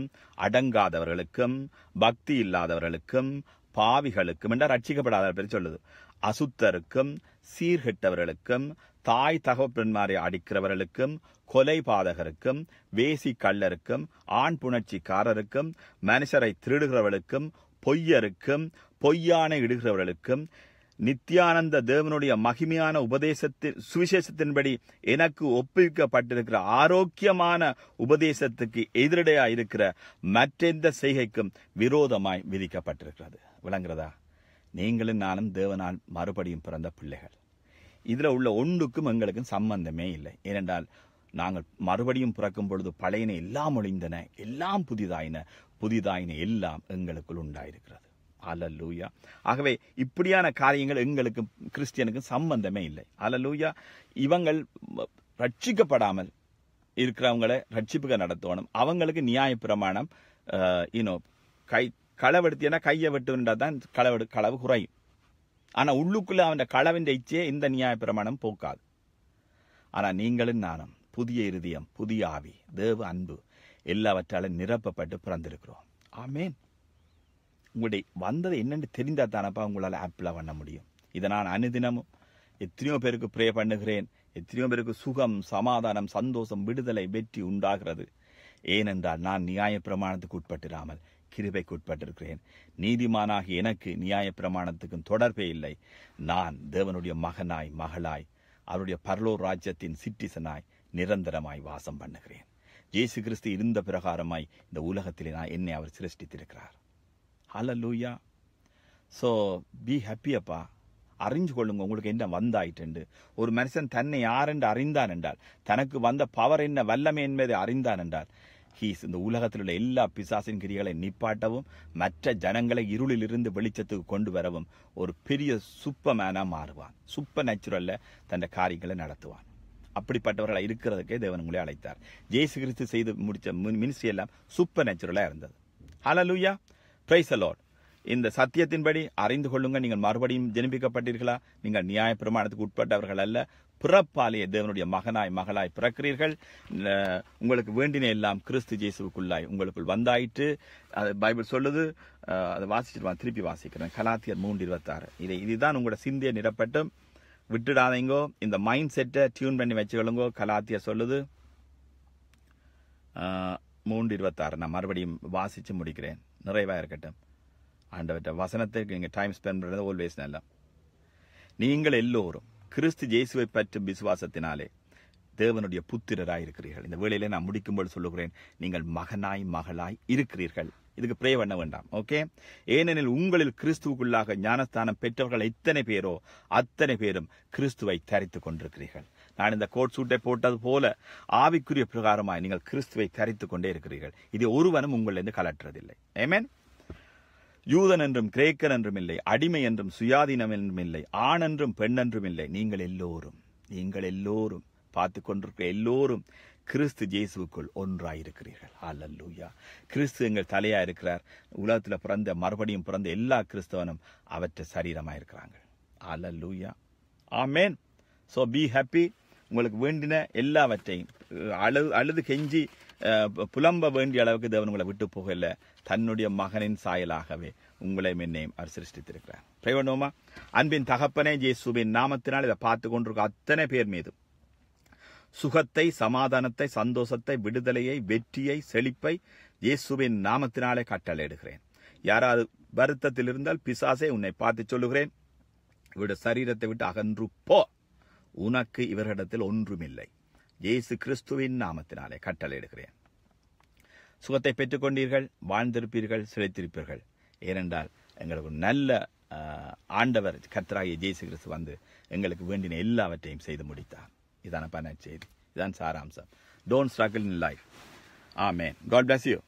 அடங்காதவர்களுக்கும் பக்தி இல்லாதவர்களுக்கும் பாவிகளுக்கும் என்ற ரட்சிக்கப்படாத பேர் சொல்லுது அசுத்தருக்கும் சீர்கெட்டவர்களுக்கும் தாய் தகவப்பெண்மாரை அடிக்கிறவர்களுக்கும் கொலைபாதகருக்கும் வேசி கள்ளருக்கும் ஆண் புணர்ச்சிக்காரருக்கும் மனுஷரை திருடுகிறவர்களுக்கும் பொய்யருக்கும் பொய்யான இடுகிறவர்களுக்கும் நித்யானந்த தேவனுடைய மகிமையான உபதேசத்தின் சுவிசேஷத்தின்படி எனக்கு ஒப்புவிக்கப்பட்டிருக்கிற ஆரோக்கியமான உபதேசத்துக்கு எதிரடையா இருக்கிற மற்றெந்த செய்கைக்கும் விரோதமாய் விதிக்கப்பட்டிருக்கிறது விளங்குறதா நீங்களும் நானும் தேவனால் மறுபடியும் பிறந்த பிள்ளைகள் இதில் உள்ள ஒன்றுக்கும் எங்களுக்கும் சம்பந்தமே இல்லை ஏனென்றால் நாங்கள் மறுபடியும் பிறக்கும் பொழுது பழையன எல்லாம் ஒழிந்தன எல்லாம் புதிதாயின புதிதாயின எல்லாம் எங்களுக்குள் உண்டாயிருக்கிறது அலலூயா ஆகவே இப்படியான காரியங்கள் எங்களுக்கும் கிறிஸ்டியனுக்கும் சம்பந்தமே இல்லை அலலூயா இவங்கள் ரட்சிக்கப்படாமல் இருக்கிறவங்களை ரட்சிப்புக நடத்தணும் அவங்களுக்கு நியாயப்பிரமாணம் இன்னும் uh, கை களவெடுத்தீங்கன்னா கையை வெட்டுன்றா தான் களவெடு களவு குறையும் ஆனால் உள்ளுக்குள்ளே அவன் களவின் இச்சையே இந்த நியாயப்பிரமாணம் போக்காது ஆனால் நீங்களும் நானும் புதிய இருதயம் புதிய ஆவி தேவ அன்பு எல்லாவற்றாலும் நிரப்பப்பட்டு பிறந்திருக்கிறோம் ஆமேன் உங்களுடைய வந்தது என்னென்னு தெரிந்தால் தானப்பா உங்களால் ஆப்பிளாக பண்ண முடியும் இதை நான் அனுதினமும் எத்தனையோ பேருக்கு ப்ரே பண்ணுகிறேன் எத்தனையோ பேருக்கு சுகம் சமாதானம் சந்தோஷம் விடுதலை வெற்றி உண்டாகிறது ஏனென்றால் நான் நியாயப்பிரமாணத்துக்கு உட்பட்டிராமல் கிருபைக்கு உட்பட்டிருக்கிறேன் நீதிமானாகி எனக்கு நியாயப்பிரமாணத்துக்கும் தொடர்பே இல்லை நான் தேவனுடைய மகனாய் மகளாய் அவருடைய பரலோர் ராஜ்யத்தின் சிட்டிசனாய் நிரந்தரமாய் வாசம் பண்ணுகிறேன் இயேசு கிறிஸ்து இருந்த பிரகாரமாய் இந்த உலகத்திலே நான் என்னை அவர் சிருஷ்டித்திருக்கிறார் ஹலலூயா ஸோ பி ஹாப்பியப்பா அறிஞ்சு கொள்ளுங்க உங்களுக்கு என்ன வந்தாயிட்டு ஒரு மனுஷன் தன்னை யாரென்று அறிந்தான் என்றால் தனக்கு வந்த பவர் என்ன வல்லமை என்பதை அறிந்தான் என்றால் ஹீஸ் இந்த உலகத்தில் உள்ள எல்லா பிசாசின் கிரிகளை நிப்பாட்டவும் மற்ற ஜனங்களை இருளிலிருந்து வெளிச்சத்துக்கு கொண்டு வரவும் ஒரு பெரிய சூப்பமேனாக மாறுவான் சூப்பர் நேச்சுரலில் தன் காரியங்களை நடத்துவான் அப்படிப்பட்டவர்களை இருக்கிறதுக்கே தேவன் உங்களை அழைத்தார் ஜெய்சு கிறிஸ்து செய்து முடித்த மினிஸ்ட்ரி எல்லாம் சூப்பர் நேச்சுரலாக இருந்தது ஹலலூயா ப்ரைஸ் அலாட் இந்த சத்தியத்தின்படி அறிந்து கொள்ளுங்கள் நீங்கள் மறுபடியும் ஜெனிப்பிக்கப்பட்டீர்களா நீங்கள் நியாய பிரமாணத்துக்கு உட்பட்டவர்கள் அல்ல பிறப்பாலேயே தேவனுடைய மகனாய் மகளாய் பிறக்கிறீர்கள் உங்களுக்கு வேண்டின எல்லாம் கிறிஸ்து ஜேசுவுக்குள்ளாய் உங்களுக்குள் வந்தாயிற்று அது பைபிள் சொல்லுது அதை வாசிச்சிருவான் திருப்பி வாசிக்கிறேன் கலாத்தியர் மூன்று இருபத்தாறு இதை இதுதான் உங்களோட சிந்திய நிரப்பட்டும் விட்டுடாதீங்கோ இந்த மைண்ட் செட்டை டியூன் பண்ணி வச்சுக்கொள்ளுங்கோ கலாத்தியர் சொல்லுது மூன்று இருபத்தாறு நான் மறுபடியும் வாசித்து முடிக்கிறேன் நிறைவாக இருக்கட்டும் ஆண்டவற்ற வசனத்திற்கு நீங்கள் டைம் ஸ்பெண்ட் பண்ணுறது ஓல்வேஸ் நல்லா நீங்கள் எல்லோரும் கிறிஸ்து ஜேசுவை பற்றும் விசுவாசத்தினாலே தேவனுடைய புத்திரராய் இருக்கிறீர்கள் இந்த வேலையில நான் முடிக்கும்போது சொல்லுகிறேன் நீங்கள் மகனாய் மகளாய் இருக்கிறீர்கள் இதுக்கு ப்ரே பண்ண வேண்டாம் ஓகே ஏனெனில் உங்களில் கிறிஸ்துவுக்குள்ளாக ஞானஸ்தானம் பெற்றவர்கள் எத்தனை பேரோ அத்தனை பேரும் கிறிஸ்துவை தரித்து கொண்டிருக்கிறீர்கள் நான் இந்த கோட் சூட்டை போட்டது போல ஆவிக்குரிய பிரகாரமாய் நீங்கள் கிறிஸ்துவை தரித்து கொண்டே இருக்கிறீர்கள் இது ஒருவனும் உங்களிலிருந்து கலற்றதில்லை ஏமேன் யூதன் என்றும் கிரேக்கர் என்றும் இல்லை அடிமை என்றும் சுயாதீனம் என்றும் இல்லை ஆண் என்றும் பெண் என்றும் இல்லை நீங்கள் எல்லோரும் நீங்கள் எல்லோரும் பார்த்து கொண்டிருக்க எல்லோரும் கிறிஸ்து ஜேசுக்குள் ஒன்றாயிருக்கிறீர்கள் அல்லல்லூயா கிறிஸ்து எங்கள் தலையா இருக்கிறார் உலகத்தில் பிறந்த மறுபடியும் பிறந்த எல்லா கிறிஸ்தவனும் அவற்றை சரீரமாக இருக்கிறாங்க அல்லல்லூயா ஆமேன் ஸோ பி ஹாப்பி உங்களுக்கு வேண்டின எல்லாவற்றையும் அழு அழுது கெஞ்சி புலம்ப வேண்டிய அளவுக்கு தேவன் உங்களை விட்டு போகல தன்னுடைய மகனின் சாயலாகவே உங்களை என்னையும் அவர் சிருஷ்டித்திருக்கிறார் பிரயோனோமா அன்பின் தகப்பனே ஜேசுவின் நாமத்தினால் இதை பார்த்து கொண்டிருக்க அத்தனை பேர் மீது சுகத்தை சமாதானத்தை சந்தோஷத்தை விடுதலையை வெற்றியை செழிப்பை இயேசுவின் நாமத்தினாலே கட்டளையிடுகிறேன் யாராவது வருத்தத்தில் இருந்தால் பிசாசே உன்னை பார்த்து சொல்லுகிறேன் இவருடைய சரீரத்தை விட்டு அகன்று போ உனக்கு இவர்களிடத்தில் ஒன்றுமில்லை இயேசு கிறிஸ்துவின் நாமத்தினாலே கட்டளையிடுகிறேன் சுகத்தை பெற்றுக்கொண்டீர்கள் வாழ்ந்திருப்பீர்கள் சிலைத்திருப்பீர்கள் ஏனென்றால் எங்களுக்கு நல்ல ஆண்டவர் கத்தராகிய ஜெயசு கிறிஸ்து வந்து எங்களுக்கு வேண்டின எல்லாவற்றையும் செய்து முடித்தார் இதான பண்ண செய்தி இதான் சாராம்சம் don't struggle in life ah man God bless you